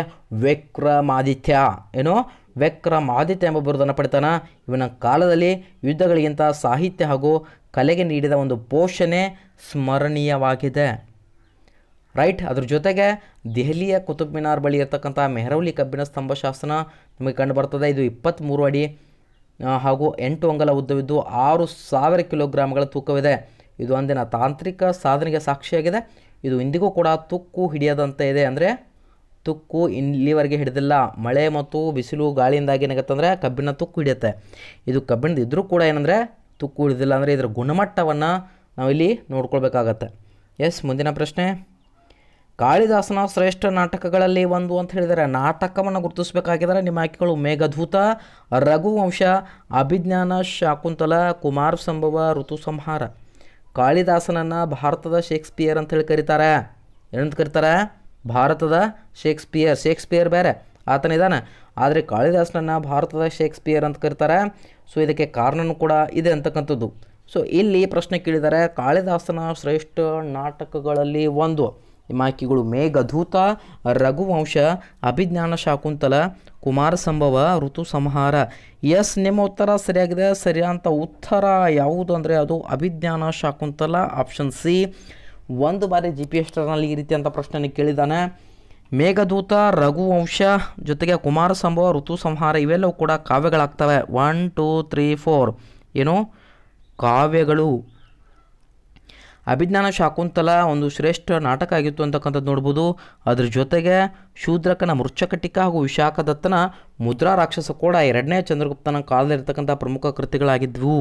ವಿಕ್ರಮಾದಿತ್ಯ ಏನೋ ವಿಕ್ರಮಾದಿತ್ಯ ಎಂಬ ಬಿರುದನ್ನು ಪಡಿತಾನ ಇವನ ಕಾಲದಲ್ಲಿ ಯುದ್ಧಗಳಿಗಿಂತ ಸಾಹಿತ್ಯ ಹಾಗೂ ಕಲೆಗೆ ನೀಡಿದ ಒಂದು ಪೋಷಣೆ ಸ್ಮರಣೀಯವಾಗಿದೆ ರೈಟ್ ಅದ್ರ ಜೊತೆಗೆ ದೆಹಲಿಯ ಕುತುಬ್ ಮಿನಾರ್ ಬಳಿ ಇರತಕ್ಕಂಥ ಮೆಹರೌಲಿ ಕಬ್ಬಿಣ ಸ್ತಂಭ ಶಾಸನ ನಮಗೆ ಕಂಡು ಬರ್ತದೆ ಇದು ಇಪ್ಪತ್ತ್ಮೂರು ಅಡಿ ಹಾಗೂ ಎಂಟು ಅಂಗಲ ಉದ್ದವಿದ್ದು ಆರು ಸಾವಿರ ಕಿಲೋಗ್ರಾಮ್ಗಳ ತೂಕವಿದೆ ಇದು ಅಂದಿನ ತಾಂತ್ರಿಕ ಸಾಧನೆಗೆ ಸಾಕ್ಷಿಯಾಗಿದೆ ಇದು ಇಂದಿಗೂ ಕೂಡ ತುಕ್ಕು ಹಿಡಿಯದಂತೆ ಇದೆ ಅಂದರೆ ತುಕ್ಕು ಇಲ್ಲಿವರೆಗೆ ಹಿಡಿದಿಲ್ಲ ಮಳೆ ಮತ್ತು ಬಿಸಿಲು ಗಾಳಿಯಿಂದಾಗಿ ಅಂದರೆ ಕಬ್ಬಿಣ ತುಕ್ಕು ಹಿಡಿಯುತ್ತೆ ಇದು ಕಬ್ಬಿಣದ ಇದ್ದರೂ ಕೂಡ ಏನಂದರೆ ತುಕ್ಕು ಹಿಡಿದಿಲ್ಲ ಅಂದರೆ ಇದರ ಗುಣಮಟ್ಟವನ್ನು ನಾವಿಲ್ಲಿ ನೋಡ್ಕೊಳ್ಬೇಕಾಗತ್ತೆ ಎಸ್ ಮುಂದಿನ ಪ್ರಶ್ನೆ ಕಾಳಿದಾಸನ ಶ್ರೇಷ್ಠ ನಾಟಕಗಳಲ್ಲಿ ಒಂದು ಅಂತ ಹೇಳಿದರೆ ನಾಟಕವನ್ನು ಗುರುತಿಸಬೇಕಾಗಿದ್ದರೆ ನಿಮ್ಮ ಆಯ್ಕೆಗಳು ಮೇಘಧೂತ ರಘುವಂಶ ಅಭಿಜ್ಞಾನ ಶಾಕುಂತಲ ಕುಮಾರ ಸಂಭವ ಋತು ಸಂಹಾರ ಕಾಳಿದಾಸನನ್ನು ಭಾರತದ ಶೇಕ್ಸ್ಪಿಯರ್ ಹೇಳಿ ಕರೀತಾರೆ ಏನಂತ ಕರೀತಾರೆ ಭಾರತದ ಶೇಕ್ಸ್ಪಿಯರ್ ಶೇಕ್ಸ್ಪಿಯರ್ ಬೇರೆ ಆತನಿದ್ದಾನೆ ಆದರೆ ಕಾಳಿದಾಸನನ್ನು ಭಾರತದ ಶೇಕ್ಸ್ಪಿಯರ್ ಅಂತ ಕರೀತಾರೆ ಸೊ ಇದಕ್ಕೆ ಕಾರಣನೂ ಕೂಡ ಇದೆ ಅಂತಕ್ಕಂಥದ್ದು ಸೊ ಇಲ್ಲಿ ಪ್ರಶ್ನೆ ಕೇಳಿದರೆ ಕಾಳಿದಾಸನ ಶ್ರೇಷ್ಠ ನಾಟಕಗಳಲ್ಲಿ ಒಂದು ಮಾಕಿಗಳು ಮೇಘಧೂತ ರಘುವಂಶ ಅಭಿಜ್ಞಾನ ಶಾಕುಂತಲ ಕುಮಾರ ಸಂಭವ ಋತು ಸಂಹಾರ ಎಸ್ ನಿಮ್ಮ ಉತ್ತರ ಸರಿಯಾಗಿದೆ ಸರಿಯಾದಂಥ ಉತ್ತರ ಯಾವುದು ಅಂದರೆ ಅದು ಅಭಿಜ್ಞಾನ ಶಾಕುಂತಲ ಆಪ್ಷನ್ ಸಿ ಒಂದು ಬಾರಿ ಜಿ ಪಿ ಎಸ್ಟರ್ನಲ್ಲಿ ಈ ರೀತಿಯಂಥ ಪ್ರಶ್ನೆ ಕೇಳಿದ್ದಾನೆ ಮೇಘದೂತ ರಘುವಂಶ ಜೊತೆಗೆ ಕುಮಾರ ಸಂಭವ ಋತು ಸಂಹಾರ ಇವೆಲ್ಲವೂ ಕೂಡ ಕಾವ್ಯಗಳಾಗ್ತವೆ ಒನ್ ಟೂ ತ್ರೀ ಫೋರ್ ಏನು ಕಾವ್ಯಗಳು ಅಭಿಜ್ಞಾನ ಶಾಕುಂತಲ ಒಂದು ಶ್ರೇಷ್ಠ ನಾಟಕ ಆಗಿತ್ತು ಅಂತಕ್ಕಂಥದ್ದು ನೋಡ್ಬೋದು ಅದ್ರ ಜೊತೆಗೆ ಶೂದ್ರಕನ ಮೃಚ್ಛಕಟಿಕ ಹಾಗೂ ವಿಶಾಖದತ್ತನ ಮುದ್ರಾ ರಾಕ್ಷಸ ಕೂಡ ಎರಡನೇ ಚಂದ್ರಗುಪ್ತನ ಕಾಲದಲ್ಲಿರ್ತಕ್ಕಂಥ ಪ್ರಮುಖ ಕೃತಿಗಳಾಗಿದ್ವು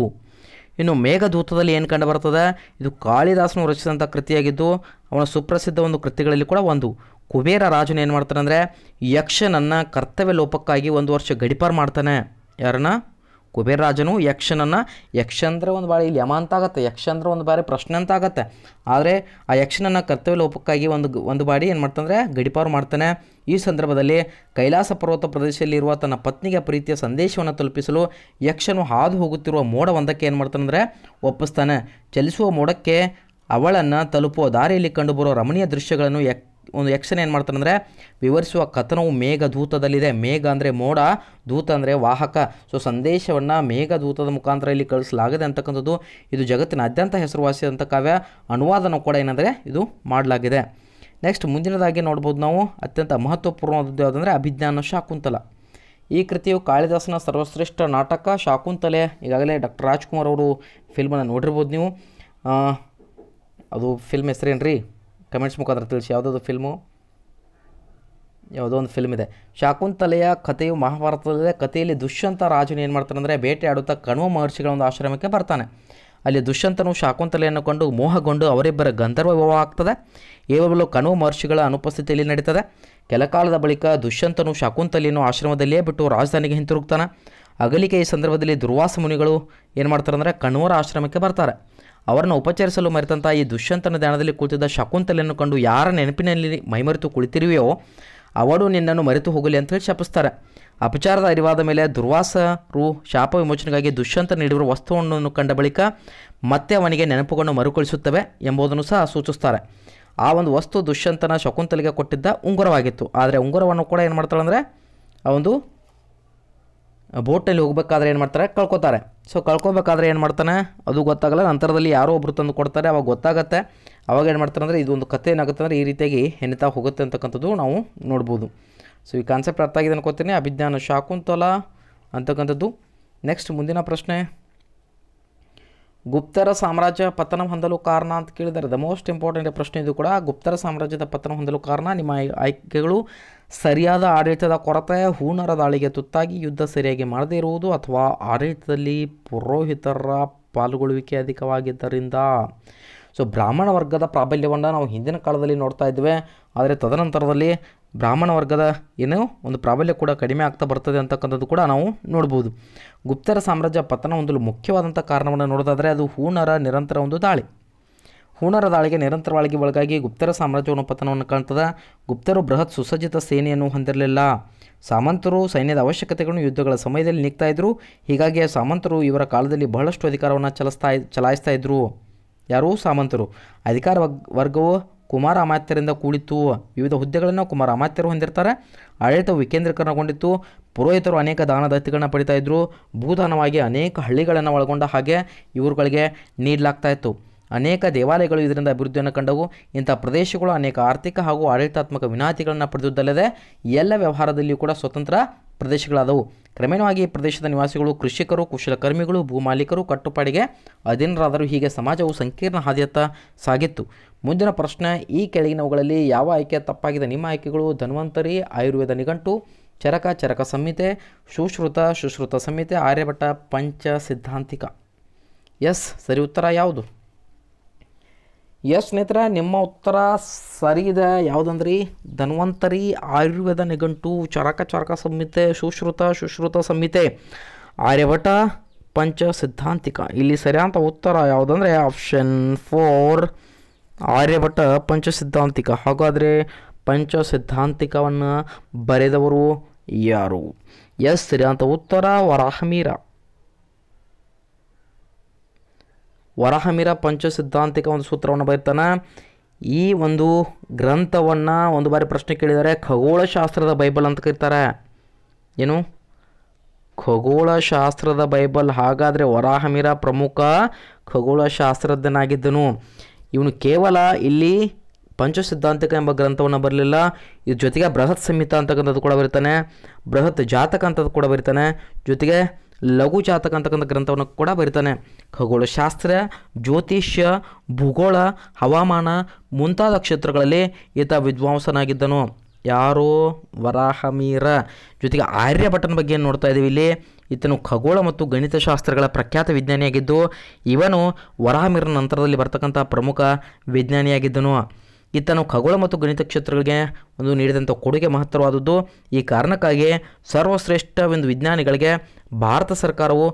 ಇನ್ನು ಮೇಘದೂತದಲ್ಲಿ ಏನು ಕಂಡು ಬರ್ತದೆ ಇದು ಕಾಳಿದಾಸನು ರಚಿಸಿದಂಥ ಕೃತಿಯಾಗಿದ್ದು ಅವನ ಸುಪ್ರಸಿದ್ಧ ಒಂದು ಕೃತಿಗಳಲ್ಲಿ ಕೂಡ ಒಂದು ಕುಬೇರ ರಾಜನು ಏನು ಮಾಡ್ತಾನೆ ಅಂದರೆ ಯಕ್ಷನನ್ನು ಕರ್ತವ್ಯ ಲೋಪಕ್ಕಾಗಿ ಒಂದು ವರ್ಷ ಗಡಿಪಾರು ಮಾಡ್ತಾನೆ ಯಾರನ್ನ ಕುಬೇರರಾಜನು ಯಕ್ಷನನ್ನು ಯಕ್ಷಂದ್ರ ಒಂದು ಬಾಡಿ ಇಲ್ಲಿ ಯಮ ಅಂತಾಗತ್ತೆ ಯಕ್ಷಂದ್ರ ಒಂದು ಬಾರಿ ಪ್ರಶ್ನೆ ಅಂತ ಆಗತ್ತೆ ಆದರೆ ಆ ಯಕ್ಷನನ್ನು ಕರ್ತವ್ಯ ಲೋಪಕ್ಕಾಗಿ ಒಂದು ಒಂದು ಬಾರಿ ಏನು ಮಾಡ್ತಂದರೆ ಗಡಿಪಾರು ಮಾಡ್ತಾನೆ ಈ ಸಂದರ್ಭದಲ್ಲಿ ಕೈಲಾಸ ಪರ್ವತ ಪ್ರದೇಶದಲ್ಲಿರುವ ತನ್ನ ಪತ್ನಿಗೆ ಪ್ರೀತಿಯ ಸಂದೇಶವನ್ನು ತಲುಪಿಸಲು ಯಕ್ಷನು ಹಾದು ಹೋಗುತ್ತಿರುವ ಮೋಡ ಒಂದಕ್ಕೆ ಏನು ಮಾಡ್ತಾನಂದರೆ ಒಪ್ಪಿಸ್ತಾನೆ ಚಲಿಸುವ ಮೋಡಕ್ಕೆ ಅವಳನ್ನು ತಲುಪುವ ದಾರಿಯಲ್ಲಿ ಕಂಡುಬರುವ ರಮಣೀಯ ದೃಶ್ಯಗಳನ್ನು ಯಕ್ ಒಂದು ಯಕ್ಷನ್ ಏನು ಮಾಡ್ತಾರಂದರೆ ವಿವರಿಸುವ ಕಥನವು ಮೇಘದೂತದಲ್ಲಿದೆ ಮೇಘ ಅಂದರೆ ಮೋಡ ದೂತ ಅಂದರೆ ವಾಹಕ ಸೊ ಸಂದೇಶವನ್ನು ಮೇಘದೂತದ ಮುಖಾಂತರ ಇಲ್ಲಿ ಕಳಿಸಲಾಗಿದೆ ಅಂತಕ್ಕಂಥದ್ದು ಇದು ಜಗತ್ತಿನ ಜಗತ್ತಿನಾದ್ಯಂತ ಹೆಸರುವಾಸಿಯಾದಂಥ ಕಾವ್ಯ ಅನುವಾದನ ಕೂಡ ಏನಂದರೆ ಇದು ಮಾಡಲಾಗಿದೆ ನೆಕ್ಸ್ಟ್ ಮುಂದಿನದಾಗಿ ನೋಡ್ಬೋದು ನಾವು ಅತ್ಯಂತ ಮಹತ್ವಪೂರ್ಣವಾದದ್ದು ಯಾವುದಂದರೆ ಅಭಿಜ್ಞಾನ ಶಾಕುಂತಲ ಈ ಕೃತಿಯು ಕಾಳಿದಾಸನ ಸರ್ವಶ್ರೇಷ್ಠ ನಾಟಕ ಶಾಕುಂತಲೆ ಈಗಾಗಲೇ ಡಾಕ್ಟರ್ ರಾಜ್ಕುಮಾರ್ ಅವರು ಫಿಲ್ಮನ್ನು ನೋಡಿರ್ಬೋದು ನೀವು ಅದು ಫಿಲ್ಮ್ ಹೆಸರೇನು ರೀ ಕಮೆಂಟ್ಸ್ ಮುಖಾಂತರ ತಿಳಿಸಿ ಯಾವುದೋ ಫಿಲ್ಮು ಯಾವುದೋ ಒಂದು ಫಿಲ್ಮ್ ಇದೆ ಶಾಕುಂತಲೆಯ ಕಥೆಯು ಮಹಾಭಾರತದಲ್ಲೇ ಕಥೆಯಲ್ಲಿ ದುಷ್ಯಂತ ರಾಜನು ಏನು ಮಾಡ್ತಾನೆ ಅಂದರೆ ಬೇಟೆ ಆಡುತ್ತಾ ಕಣ್ವ ಮಹರ್ಷಿಗಳ ಒಂದು ಆಶ್ರಮಕ್ಕೆ ಬರ್ತಾನೆ ಅಲ್ಲಿ ದುಷ್ಯಂತನು ಶಾಕುಂತಲೆಯನ್ನು ಕಂಡು ಮೋಹಗೊಂಡು ಅವರಿಬ್ಬರ ಗಂಧರ್ವ ವಿವಾಹ ಆಗ್ತದೆ ಏವಲು ಕಣ್ವ ಮಹರ್ಷಿಗಳ ಅನುಪಸ್ಥಿತಿಯಲ್ಲಿ ನಡೀತದೆ ಕಾಲದ ಬಳಿಕ ದುಷ್ಯಂತನು ಶಾಕುಂತಲೆಯನ್ನು ಆಶ್ರಮದಲ್ಲಿಯೇ ಬಿಟ್ಟು ರಾಜಧಾನಿಗೆ ಹಿಂತಿರುಗ್ತಾನೆ ಅಗಲಿಕೆ ಈ ಸಂದರ್ಭದಲ್ಲಿ ದುರ್ವಾಸ ಮುನಿಗಳು ಏನು ಮಾಡ್ತಾರೆ ಅಂದರೆ ಕಣ್ವರ ಆಶ್ರಮಕ್ಕೆ ಬರ್ತಾರೆ ಅವರನ್ನು ಉಪಚರಿಸಲು ಮರೆತಂಥ ಈ ದುಷ್ಯಂತನ ಧ್ಯಾನದಲ್ಲಿ ಕುಳಿತಿದ್ದ ಶಕುಂತಲೆಯನ್ನು ಕಂಡು ಯಾರ ನೆನಪಿನಲ್ಲಿ ಮೈಮರೆತು ಕುಳಿತಿರುವೆಯೋ ಅವಳು ನಿನ್ನನ್ನು ಮರೆತು ಹೋಗಲಿ ಹೇಳಿ ಶಪಿಸ್ತಾರೆ ಅಪಚಾರದ ಅರಿವಾದ ಮೇಲೆ ದುರ್ವಾಸರು ಶಾಪ ವಿಮೋಚನೆಗಾಗಿ ದುಷ್ಯಂತ ನೀಡಿರುವ ವಸ್ತುವನ್ನು ಕಂಡ ಬಳಿಕ ಮತ್ತೆ ಅವನಿಗೆ ನೆನಪುಗಳನ್ನು ಮರುಕಳಿಸುತ್ತವೆ ಎಂಬುದನ್ನು ಸಹ ಸೂಚಿಸ್ತಾರೆ ಆ ಒಂದು ವಸ್ತು ದುಷ್ಯಂತನ ಶಕುಂತಲೆಗೆ ಕೊಟ್ಟಿದ್ದ ಉಂಗುರವಾಗಿತ್ತು ಆದರೆ ಉಂಗುರವನ್ನು ಕೂಡ ಏನು ಮಾಡ್ತಾಳೆ ಆ ಒಂದು ಬೋಟ್ನಲ್ಲಿ ಹೋಗ್ಬೇಕಾದ್ರೆ ಏನು ಮಾಡ್ತಾರೆ ಕಳ್ಕೊತಾರೆ ಸೊ ಕಳ್ಕೊಬೇಕಾದ್ರೆ ಏನು ಮಾಡ್ತಾನೆ ಅದು ಗೊತ್ತಾಗಲ್ಲ ನಂತರದಲ್ಲಿ ಯಾರೋ ಒಬ್ಬರು ತಂದು ಕೊಡ್ತಾರೆ ಅವಾಗ ಗೊತ್ತಾಗುತ್ತೆ ಅವಾಗ ಏನು ಮಾಡ್ತಾರೆ ಅಂದರೆ ಇದೊಂದು ಕಥೆ ಏನಾಗುತ್ತೆ ಅಂದರೆ ಈ ರೀತಿಯಾಗಿ ಹೆಣಿತಾ ಹೋಗುತ್ತೆ ಅಂತಕ್ಕಂಥದ್ದು ನಾವು ನೋಡ್ಬೋದು ಸೊ ಈ ಕಾನ್ಸೆಪ್ಟ್ ಅರ್ಥ ಆಗಿದೆ ಅನ್ಕೋತೀನಿ ಅಭಿಜ್ಞಾನ ಶಾಕುಂತಲ ಅಂತಕ್ಕಂಥದ್ದು ನೆಕ್ಸ್ಟ್ ಮುಂದಿನ ಪ್ರಶ್ನೆ ಗುಪ್ತರ ಸಾಮ್ರಾಜ್ಯ ಪತನ ಹೊಂದಲು ಕಾರಣ ಅಂತ ಕೇಳಿದರೆ ದ ಮೋಸ್ಟ್ ಇಂಪಾರ್ಟೆಂಟ್ ಪ್ರಶ್ನೆ ಇದು ಕೂಡ ಗುಪ್ತರ ಸಾಮ್ರಾಜ್ಯದ ಪತನ ಹೊಂದಲು ಕಾರಣ ನಿಮ್ಮ ಆಯ್ಕೆಗಳು ಸರಿಯಾದ ಆಡಳಿತದ ಕೊರತೆ ಹೂನರ ದಾಳಿಗೆ ತುತ್ತಾಗಿ ಯುದ್ಧ ಸರಿಯಾಗಿ ಮಾಡದೇ ಇರುವುದು ಅಥವಾ ಆಡಳಿತದಲ್ಲಿ ಪುರೋಹಿತರ ಪಾಲ್ಗೊಳ್ಳುವಿಕೆ ಅಧಿಕವಾಗಿದ್ದರಿಂದ ಸೊ ಬ್ರಾಹ್ಮಣ ವರ್ಗದ ಪ್ರಾಬಲ್ಯವನ್ನು ನಾವು ಹಿಂದಿನ ಕಾಲದಲ್ಲಿ ನೋಡ್ತಾ ಇದ್ದೇವೆ ಆದರೆ ತದನಂತರದಲ್ಲಿ ಬ್ರಾಹ್ಮಣ ವರ್ಗದ ಏನೋ ಒಂದು ಪ್ರಾಬಲ್ಯ ಕೂಡ ಕಡಿಮೆ ಆಗ್ತಾ ಬರ್ತದೆ ಅಂತಕ್ಕಂಥದ್ದು ಕೂಡ ನಾವು ನೋಡ್ಬೋದು ಗುಪ್ತರ ಸಾಮ್ರಾಜ್ಯ ಪತನ ಒಂದು ಮುಖ್ಯವಾದಂಥ ಕಾರಣವನ್ನು ನೋಡೋದಾದರೆ ಅದು ಹೂನರ ನಿರಂತರ ಒಂದು ದಾಳಿ ಹೂನರ ದಾಳಿಗೆ ನಿರಂತರವಾಗಿ ಒಳಗಾಗಿ ಗುಪ್ತರ ಸಾಮ್ರಾಜ್ಯವನ್ನು ಪತನವನ್ನು ಕಾಣ್ತದೆ ಗುಪ್ತರು ಬೃಹತ್ ಸುಸಜ್ಜಿತ ಸೇನೆಯನ್ನು ಹೊಂದಿರಲಿಲ್ಲ ಸಾಮಂತರು ಸೈನ್ಯದ ಅವಶ್ಯಕತೆಗಳನ್ನು ಯುದ್ಧಗಳ ಸಮಯದಲ್ಲಿ ನೀಗ್ತಾ ಇದ್ದರು ಹೀಗಾಗಿ ಸಾಮಂತರು ಇವರ ಕಾಲದಲ್ಲಿ ಬಹಳಷ್ಟು ಅಧಿಕಾರವನ್ನು ಚಲಿಸ್ತಾ ಚಲಾಯಿಸ್ತಾ ಇದ್ದರು ಯಾರು ಸಾಮಂತರು ಅಧಿಕಾರ ವರ್ಗವು ಕುಮಾರ ಅಮಾತ್ಯರಿಂದ ಕೂಡಿತ್ತು ವಿವಿಧ ಹುದ್ದೆಗಳನ್ನು ಕುಮಾರ ಅಮಾತ್ಯರು ಹೊಂದಿರ್ತಾರೆ ಆಡಳಿತ ವಿಕೇಂದ್ರೀಕರಣಗೊಂಡಿತ್ತು ಪುರೋಹಿತರು ಅನೇಕ ದಾನ ದತ್ತಿಗಳನ್ನ ಪಡಿತಾ ಇದ್ದರು ಭೂದಾನವಾಗಿ ಅನೇಕ ಹಳ್ಳಿಗಳನ್ನು ಒಳಗೊಂಡ ಹಾಗೆ ಇವರುಗಳಿಗೆ ನೀಡಲಾಗ್ತಾ ಇತ್ತು ಅನೇಕ ದೇವಾಲಯಗಳು ಇದರಿಂದ ಅಭಿವೃದ್ಧಿಯನ್ನು ಕಂಡವು ಇಂಥ ಪ್ರದೇಶಗಳು ಅನೇಕ ಆರ್ಥಿಕ ಹಾಗೂ ಆಡಳಿತಾತ್ಮಕ ವಿನಾಯಿತಿಗಳನ್ನು ಪಡೆದಿದ್ದಲ್ಲದೆ ಎಲ್ಲ ವ್ಯವಹಾರದಲ್ಲಿಯೂ ಕೂಡ ಸ್ವತಂತ್ರ ಪ್ರದೇಶಗಳಾದವು ಕ್ರಮೇಣವಾಗಿ ಈ ಪ್ರದೇಶದ ನಿವಾಸಿಗಳು ಕೃಷಿಕರು ಕುಶಲಕರ್ಮಿಗಳು ಭೂಮಾಲೀಕರು ಕಟ್ಟುಪಾಡಿಗೆ ಅಧೀನರಾದರೂ ಹೀಗೆ ಸಮಾಜವು ಸಂಕೀರ್ಣ ಹಾದಿಯತ್ತ ಸಾಗಿತ್ತು ಮುಂದಿನ ಪ್ರಶ್ನೆ ಈ ಕೆಳಗಿನವುಗಳಲ್ಲಿ ಯಾವ ಆಯ್ಕೆ ತಪ್ಪಾಗಿದೆ ನಿಮ್ಮ ಆಯ್ಕೆಗಳು ಧನ್ವಂತರಿ ಆಯುರ್ವೇದ ನಿಘಂಟು ಚರಕ ಚರಕ ಸಂಹಿತೆ ಸುಶ್ರುತ ಸುಶ್ರುತ ಸಂಹಿತೆ ಆರ್ಯಭಟ ಪಂಚ ಸಿದ್ಧಾಂತಿಕ ಎಸ್ ಸರಿ ಉತ್ತರ ಯಾವುದು ಎಸ್ ಸ್ನೇಹಿತರೆ ನಿಮ್ಮ ಉತ್ತರ ಸರಿಯಿದೆ ಯಾವುದಂದ್ರಿ ಧನ್ವಂತರಿ ಆಯುರ್ವೇದ ನಿಘಂಟು ಚರಕ ಚರಕ ಸಂಹಿತೆ ಸುಶ್ರುತ ಸುಶ್ರುತ ಸಂಹಿತೆ ಆರ್ಯಭಟ ಪಂಚ ಸಿದ್ಧಾಂತಿಕ ಇಲ್ಲಿ ಸರಿಯಾದಂಥ ಉತ್ತರ ಯಾವುದಂದ್ರೆ ಆಪ್ಷನ್ ಫೋರ್ ಆರ್ಯಭಟ ಪಂಚ ಸಿದ್ಧಾಂತಿಕ ಹಾಗಾದರೆ ಪಂಚ ಸಿದ್ಧಾಂತಿಕವನ್ನು ಬರೆದವರು ಯಾರು ಎಸ್ ಸರಿಯಾದ ಉತ್ತರ ವರಾಹಮೀರ ವರಹಮಿರ ಪಂಚ ಸಿದ್ಧಾಂತಿಕ ಒಂದು ಸೂತ್ರವನ್ನು ಬರೀತಾನೆ ಈ ಒಂದು ಗ್ರಂಥವನ್ನು ಒಂದು ಬಾರಿ ಪ್ರಶ್ನೆ ಕೇಳಿದರೆ ಖಗೋಳಶಾಸ್ತ್ರದ ಬೈಬಲ್ ಅಂತ ಕರೀತಾರೆ ಏನು ಖಗೋಳಶಾಸ್ತ್ರದ ಬೈಬಲ್ ಹಾಗಾದರೆ ವರಾಹಮಿರ ಪ್ರಮುಖ ಖಗೋಳಶಾಸ್ತ್ರಜ್ಞನಾಗಿದ್ದನು ಇವನು ಕೇವಲ ಇಲ್ಲಿ ಪಂಚ ಸಿದ್ಧಾಂತಿಕ ಎಂಬ ಗ್ರಂಥವನ್ನು ಬರಲಿಲ್ಲ ಇದ್ರ ಜೊತೆಗೆ ಬೃಹತ್ ಸಂಹಿತ ಅಂತಕ್ಕಂಥದ್ದು ಕೂಡ ಬರೀತಾನೆ ಬೃಹತ್ ಜಾತಕ ಅಂತದ್ದು ಕೂಡ ಬರೀತಾನೆ ಜೊತೆಗೆ ಲಘು ಜಾತಕ ಅಂತಕ್ಕಂಥ ಗ್ರಂಥವನ್ನು ಕೂಡ ಬರೀತಾನೆ ಖಗೋಳಶಾಸ್ತ್ರ ಜ್ಯೋತಿಷ್ಯ ಭೂಗೋಳ ಹವಾಮಾನ ಮುಂತಾದ ಕ್ಷೇತ್ರಗಳಲ್ಲಿ ಈತ ವಿದ್ವಾಂಸನಾಗಿದ್ದನು ಯಾರೋ ವರಾಹಮೀರ ಜೊತೆಗೆ ಆರ್ಯಭಟನ ಬಗ್ಗೆ ಏನು ನೋಡ್ತಾ ಇದ್ದೀವಿ ಇಲ್ಲಿ ಈತನು ಖಗೋಳ ಮತ್ತು ಗಣಿತಶಾಸ್ತ್ರಗಳ ಪ್ರಖ್ಯಾತ ವಿಜ್ಞಾನಿಯಾಗಿದ್ದು ಇವನು ವರಾಹಮೀರ ನಂತರದಲ್ಲಿ ಬರ್ತಕ್ಕಂಥ ಪ್ರಮುಖ ವಿಜ್ಞಾನಿಯಾಗಿದ್ದನು ಈತನು ಖಗೋಳ ಮತ್ತು ಗಣಿತ ಕ್ಷೇತ್ರಗಳಿಗೆ ಒಂದು ನೀಡಿದಂಥ ಕೊಡುಗೆ ಮಹತ್ತರವಾದದ್ದು ಈ ಕಾರಣಕ್ಕಾಗಿ ಒಂದು ವಿಜ್ಞಾನಿಗಳಿಗೆ ಭಾರತ ಸರ್ಕಾರವು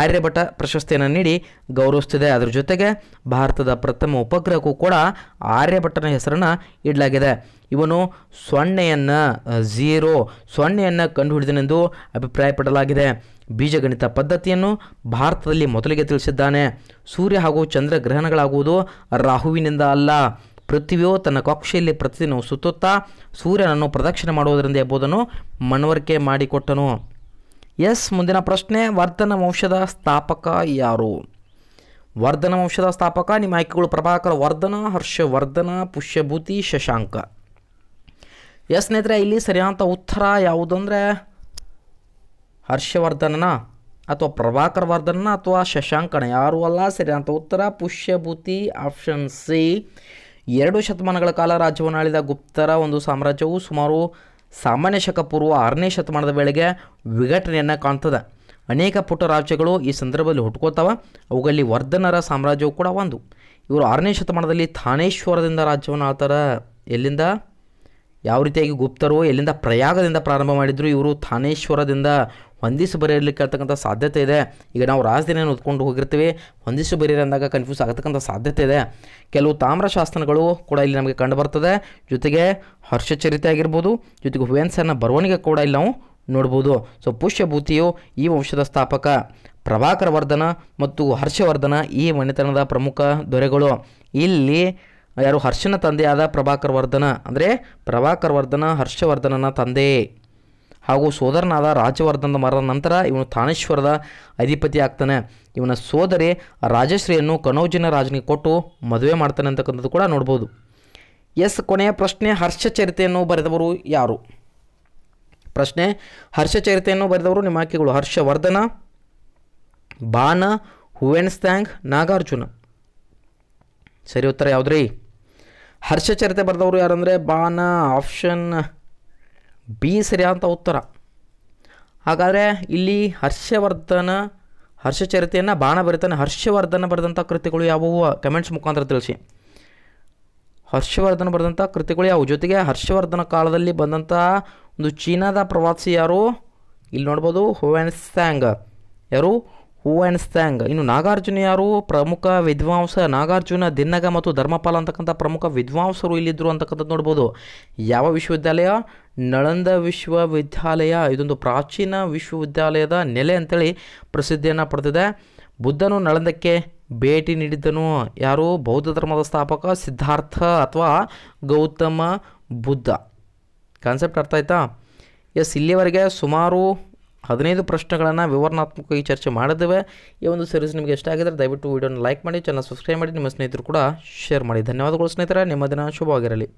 ಆರ್ಯಭಟ ಪ್ರಶಸ್ತಿಯನ್ನು ನೀಡಿ ಗೌರವಿಸುತ್ತಿದೆ ಅದರ ಜೊತೆಗೆ ಭಾರತದ ಪ್ರಥಮ ಉಪಗ್ರಹಕ್ಕೂ ಕೂಡ ಆರ್ಯಭಟ್ಟನ ಹೆಸರನ್ನು ಇಡಲಾಗಿದೆ ಇವನು ಸೊನ್ನೆಯನ್ನು ಝೀರೋ ಸೊನ್ನೆಯನ್ನು ಕಂಡುಹಿಡಿದನೆಂದು ಅಭಿಪ್ರಾಯಪಡಲಾಗಿದೆ ಬೀಜಗಣಿತ ಪದ್ಧತಿಯನ್ನು ಭಾರತದಲ್ಲಿ ಮೊದಲಿಗೆ ತಿಳಿಸಿದ್ದಾನೆ ಸೂರ್ಯ ಹಾಗೂ ಚಂದ್ರ ಗ್ರಹಣಗಳಾಗುವುದು ರಾಹುವಿನಿಂದ ಅಲ್ಲ ಪೃಥ್ವಿಯು ತನ್ನ ಕಕ್ಷೆಯಲ್ಲಿ ಪ್ರತಿದಿನವೂ ಸುತ್ತುತ್ತಾ ಸೂರ್ಯನನ್ನು ಪ್ರದಕ್ಷಿಣೆ ಮಾಡುವುದರಿಂದ ಎಂಬುದನ್ನು ಮನವರಿಕೆ ಮಾಡಿಕೊಟ್ಟನು ಎಸ್ ಮುಂದಿನ ಪ್ರಶ್ನೆ ವರ್ಧನ ವಂಶದ ಸ್ಥಾಪಕ ಯಾರು ವರ್ಧನ ವಂಶದ ಸ್ಥಾಪಕ ನಿಮ್ಮ ಆಯ್ಕೆಗಳು ಪ್ರಭಾಕರ ವರ್ಧನ ಹರ್ಷವರ್ಧನ ಪುಷ್ಯಭೂತಿ ಶಶಾಂಕ ಎಸ್ ಸ್ನೇಹಿತರೆ ಇಲ್ಲಿ ಸರಿಯಾದ ಉತ್ತರ ಯಾವುದಂದರೆ ಹರ್ಷವರ್ಧನನ ಅಥವಾ ಪ್ರಭಾಕರ ವರ್ಧನ ಅಥವಾ ಶಶಾಂಕನ ಯಾರು ಅಲ್ಲ ಸರಿಯಾದ ಉತ್ತರ ಪುಷ್ಯಭೂತಿ ಆಪ್ಷನ್ ಸಿ ಎರಡು ಶತಮಾನಗಳ ಕಾಲ ರಾಜ್ಯವನ್ನು ಆಳಿದ ಗುಪ್ತರ ಒಂದು ಸಾಮ್ರಾಜ್ಯವು ಸುಮಾರು ಸಾಮಾನ್ಯ ಶಕ ಪೂರ್ವ ಆರನೇ ಶತಮಾನದ ವೇಳೆಗೆ ವಿಘಟನೆಯನ್ನು ಕಾಣ್ತದೆ ಅನೇಕ ಪುಟ್ಟ ರಾಜ್ಯಗಳು ಈ ಸಂದರ್ಭದಲ್ಲಿ ಹುಟ್ಕೋತಾವೆ ಅವುಗಳಲ್ಲಿ ವರ್ಧನರ ಸಾಮ್ರಾಜ್ಯವು ಕೂಡ ಒಂದು ಇವರು ಆರನೇ ಶತಮಾನದಲ್ಲಿ ಥಾನೇಶ್ವರದಿಂದ ರಾಜ್ಯವನ್ನು ಆತರ ಎಲ್ಲಿಂದ ಯಾವ ರೀತಿಯಾಗಿ ಗುಪ್ತರು ಎಲ್ಲಿಂದ ಪ್ರಯಾಗದಿಂದ ಪ್ರಾರಂಭ ಮಾಡಿದರು ಇವರು ಥಾನೇಶ್ವರದಿಂದ ಒಂದಿಷ್ಟು ಬರೆಯಲಿಕ್ಕೆ ಆಗ್ತಕ್ಕಂಥ ಸಾಧ್ಯತೆ ಇದೆ ಈಗ ನಾವು ರಾಜಧಾನಿಯನ್ನು ಓದ್ಕೊಂಡು ಹೋಗಿರ್ತೀವಿ ಒಂದಿಷ್ಟು ಬರೀರಿ ಅಂದಾಗ ಕನ್ಫ್ಯೂಸ್ ಆಗತಕ್ಕಂಥ ಸಾಧ್ಯತೆ ಇದೆ ಕೆಲವು ತಾಮ್ರಶಾಸ್ತ್ರಗಳು ಕೂಡ ಇಲ್ಲಿ ನಮಗೆ ಕಂಡು ಬರ್ತದೆ ಜೊತೆಗೆ ಹರ್ಷಚರಿತೆ ಆಗಿರ್ಬೋದು ಜೊತೆಗೆ ಹುವೆನ್ಸರ್ನ ಬರವಣಿಗೆ ಕೂಡ ಇಲ್ಲಿ ನಾವು ನೋಡ್ಬೋದು ಸೊ ಪುಷ್ಯಭೂತಿಯು ಈ ವಂಶದ ಸ್ಥಾಪಕ ಪ್ರಭಾಕರವರ್ಧನ ಮತ್ತು ಹರ್ಷವರ್ಧನ ಈ ಮನೆತನದ ಪ್ರಮುಖ ದೊರೆಗಳು ಇಲ್ಲಿ ಯಾರು ಹರ್ಷನ ತಂದೆಯಾದ ಪ್ರಭಾಕರವರ್ಧನ ಅಂದರೆ ಪ್ರಭಾಕರವರ್ಧನ ಹರ್ಷವರ್ಧನನ ತಂದೆ ಹಾಗೂ ಸೋದರನಾದ ರಾಜವರ್ಧನ ಮರದ ನಂತರ ಇವನು ಥಾನೇಶ್ವರದ ಅಧಿಪತಿ ಆಗ್ತಾನೆ ಇವನ ಸೋದರಿ ರಾಜಶ್ರೀಯನ್ನು ಕನೌಜಿನ ರಾಜನಿಗೆ ಕೊಟ್ಟು ಮದುವೆ ಮಾಡ್ತಾನೆ ಅಂತಕ್ಕಂಥದ್ದು ಕೂಡ ನೋಡ್ಬೋದು ಎಸ್ ಕೊನೆಯ ಪ್ರಶ್ನೆ ಹರ್ಷಚರಿತೆಯನ್ನು ಬರೆದವರು ಯಾರು ಪ್ರಶ್ನೆ ಹರ್ಷಚರಿತೆಯನ್ನು ಬರೆದವರು ನಿಮ್ಮ ಆಯ್ಕೆಗಳು ಹರ್ಷವರ್ಧನ ಬಾನ ಹೂವೆನ್ಸ್ತ್ಯಾಂಗ್ ನಾಗಾರ್ಜುನ ಸರಿ ಉತ್ತರ ಯಾವುದ್ರಿ ಹರ್ಷಚರಿತೆ ಬರೆದವರು ಯಾರಂದರೆ ಬಾನ ಆಪ್ಷನ್ ಬಿ ಸರಿಯಾದಂಥ ಉತ್ತರ ಹಾಗಾದರೆ ಇಲ್ಲಿ ಹರ್ಷವರ್ಧನ ಹರ್ಷಚರಿತೆಯನ್ನು ಬಾಣ ಬರಿತಾನೆ ಹರ್ಷವರ್ಧನ ಬರೆದಂಥ ಕೃತಿಗಳು ಯಾವುವು ಕಮೆಂಟ್ಸ್ ಮುಖಾಂತರ ತಿಳಿಸಿ ಹರ್ಷವರ್ಧನ ಬರೆದಂಥ ಕೃತಿಗಳು ಯಾವುವು ಜೊತೆಗೆ ಹರ್ಷವರ್ಧನ ಕಾಲದಲ್ಲಿ ಬಂದಂಥ ಒಂದು ಚೀನಾದ ಪ್ರವಾಸಿ ಯಾರು ಇಲ್ಲಿ ನೋಡ್ಬೋದು ಹುವೆನ್ಸ್ಯಾಂಗ್ ಯಾರು ಆ್ಯಂಡ್ ಸ್ಥ್ಯಾಂಗ್ ಇನ್ನು ನಾಗಾರ್ಜುನ ಯಾರು ಪ್ರಮುಖ ವಿದ್ವಾಂಸ ನಾಗಾರ್ಜುನ ದಿನ್ನಗ ಮತ್ತು ಧರ್ಮಪಾಲ ಅಂತಕ್ಕಂಥ ಪ್ರಮುಖ ವಿದ್ವಾಂಸರು ಇಲ್ಲಿದ್ದರು ಅಂತಕ್ಕಂಥದ್ದು ನೋಡ್ಬೋದು ಯಾವ ವಿಶ್ವವಿದ್ಯಾಲಯ ನಳಂದ ವಿಶ್ವವಿದ್ಯಾಲಯ ಇದೊಂದು ಪ್ರಾಚೀನ ವಿಶ್ವವಿದ್ಯಾಲಯದ ನೆಲೆ ಅಂತೇಳಿ ಪ್ರಸಿದ್ಧಿಯನ್ನು ಪಡೆದಿದೆ ಬುದ್ಧನು ನಳಂದಕ್ಕೆ ಭೇಟಿ ನೀಡಿದ್ದನು ಯಾರು ಬೌದ್ಧ ಧರ್ಮದ ಸ್ಥಾಪಕ ಸಿದ್ಧಾರ್ಥ ಅಥವಾ ಗೌತಮ ಬುದ್ಧ ಕಾನ್ಸೆಪ್ಟ್ ಅರ್ಥ ಆಯ್ತಾ ಎಸ್ ಇಲ್ಲಿಯವರೆಗೆ ಸುಮಾರು ಹದಿನೈದು ಪ್ರಶ್ನೆಗಳನ್ನು ವಿವರಣಾತ್ಮಕವಾಗಿ ಚರ್ಚೆ ಮಾಡಿದ್ದೇವೆ ಈ ಒಂದು ಸೀರೀಸ್ ನಿಮಗೆ ಇಷ್ಟ ಆಗಿದ್ದರೆ ದಯವಿಟ್ಟು ವೀಡಿಯೋನ ಲೈಕ್ ಮಾಡಿ ಚಾನಲ್ ಸಬ್ಸ್ಕ್ರೈಬ್ ಮಾಡಿ ನಿಮ್ಮ ಸ್ನೇಹಿತರು ಕೂಡ ಶೇರ್ ಮಾಡಿ ಧನ್ಯವಾದಗಳು ಸ್ನೇಹಿತರೆ ನಿಮ್ಮ ದಿನ ಶುಭವಾಗಿರಲಿ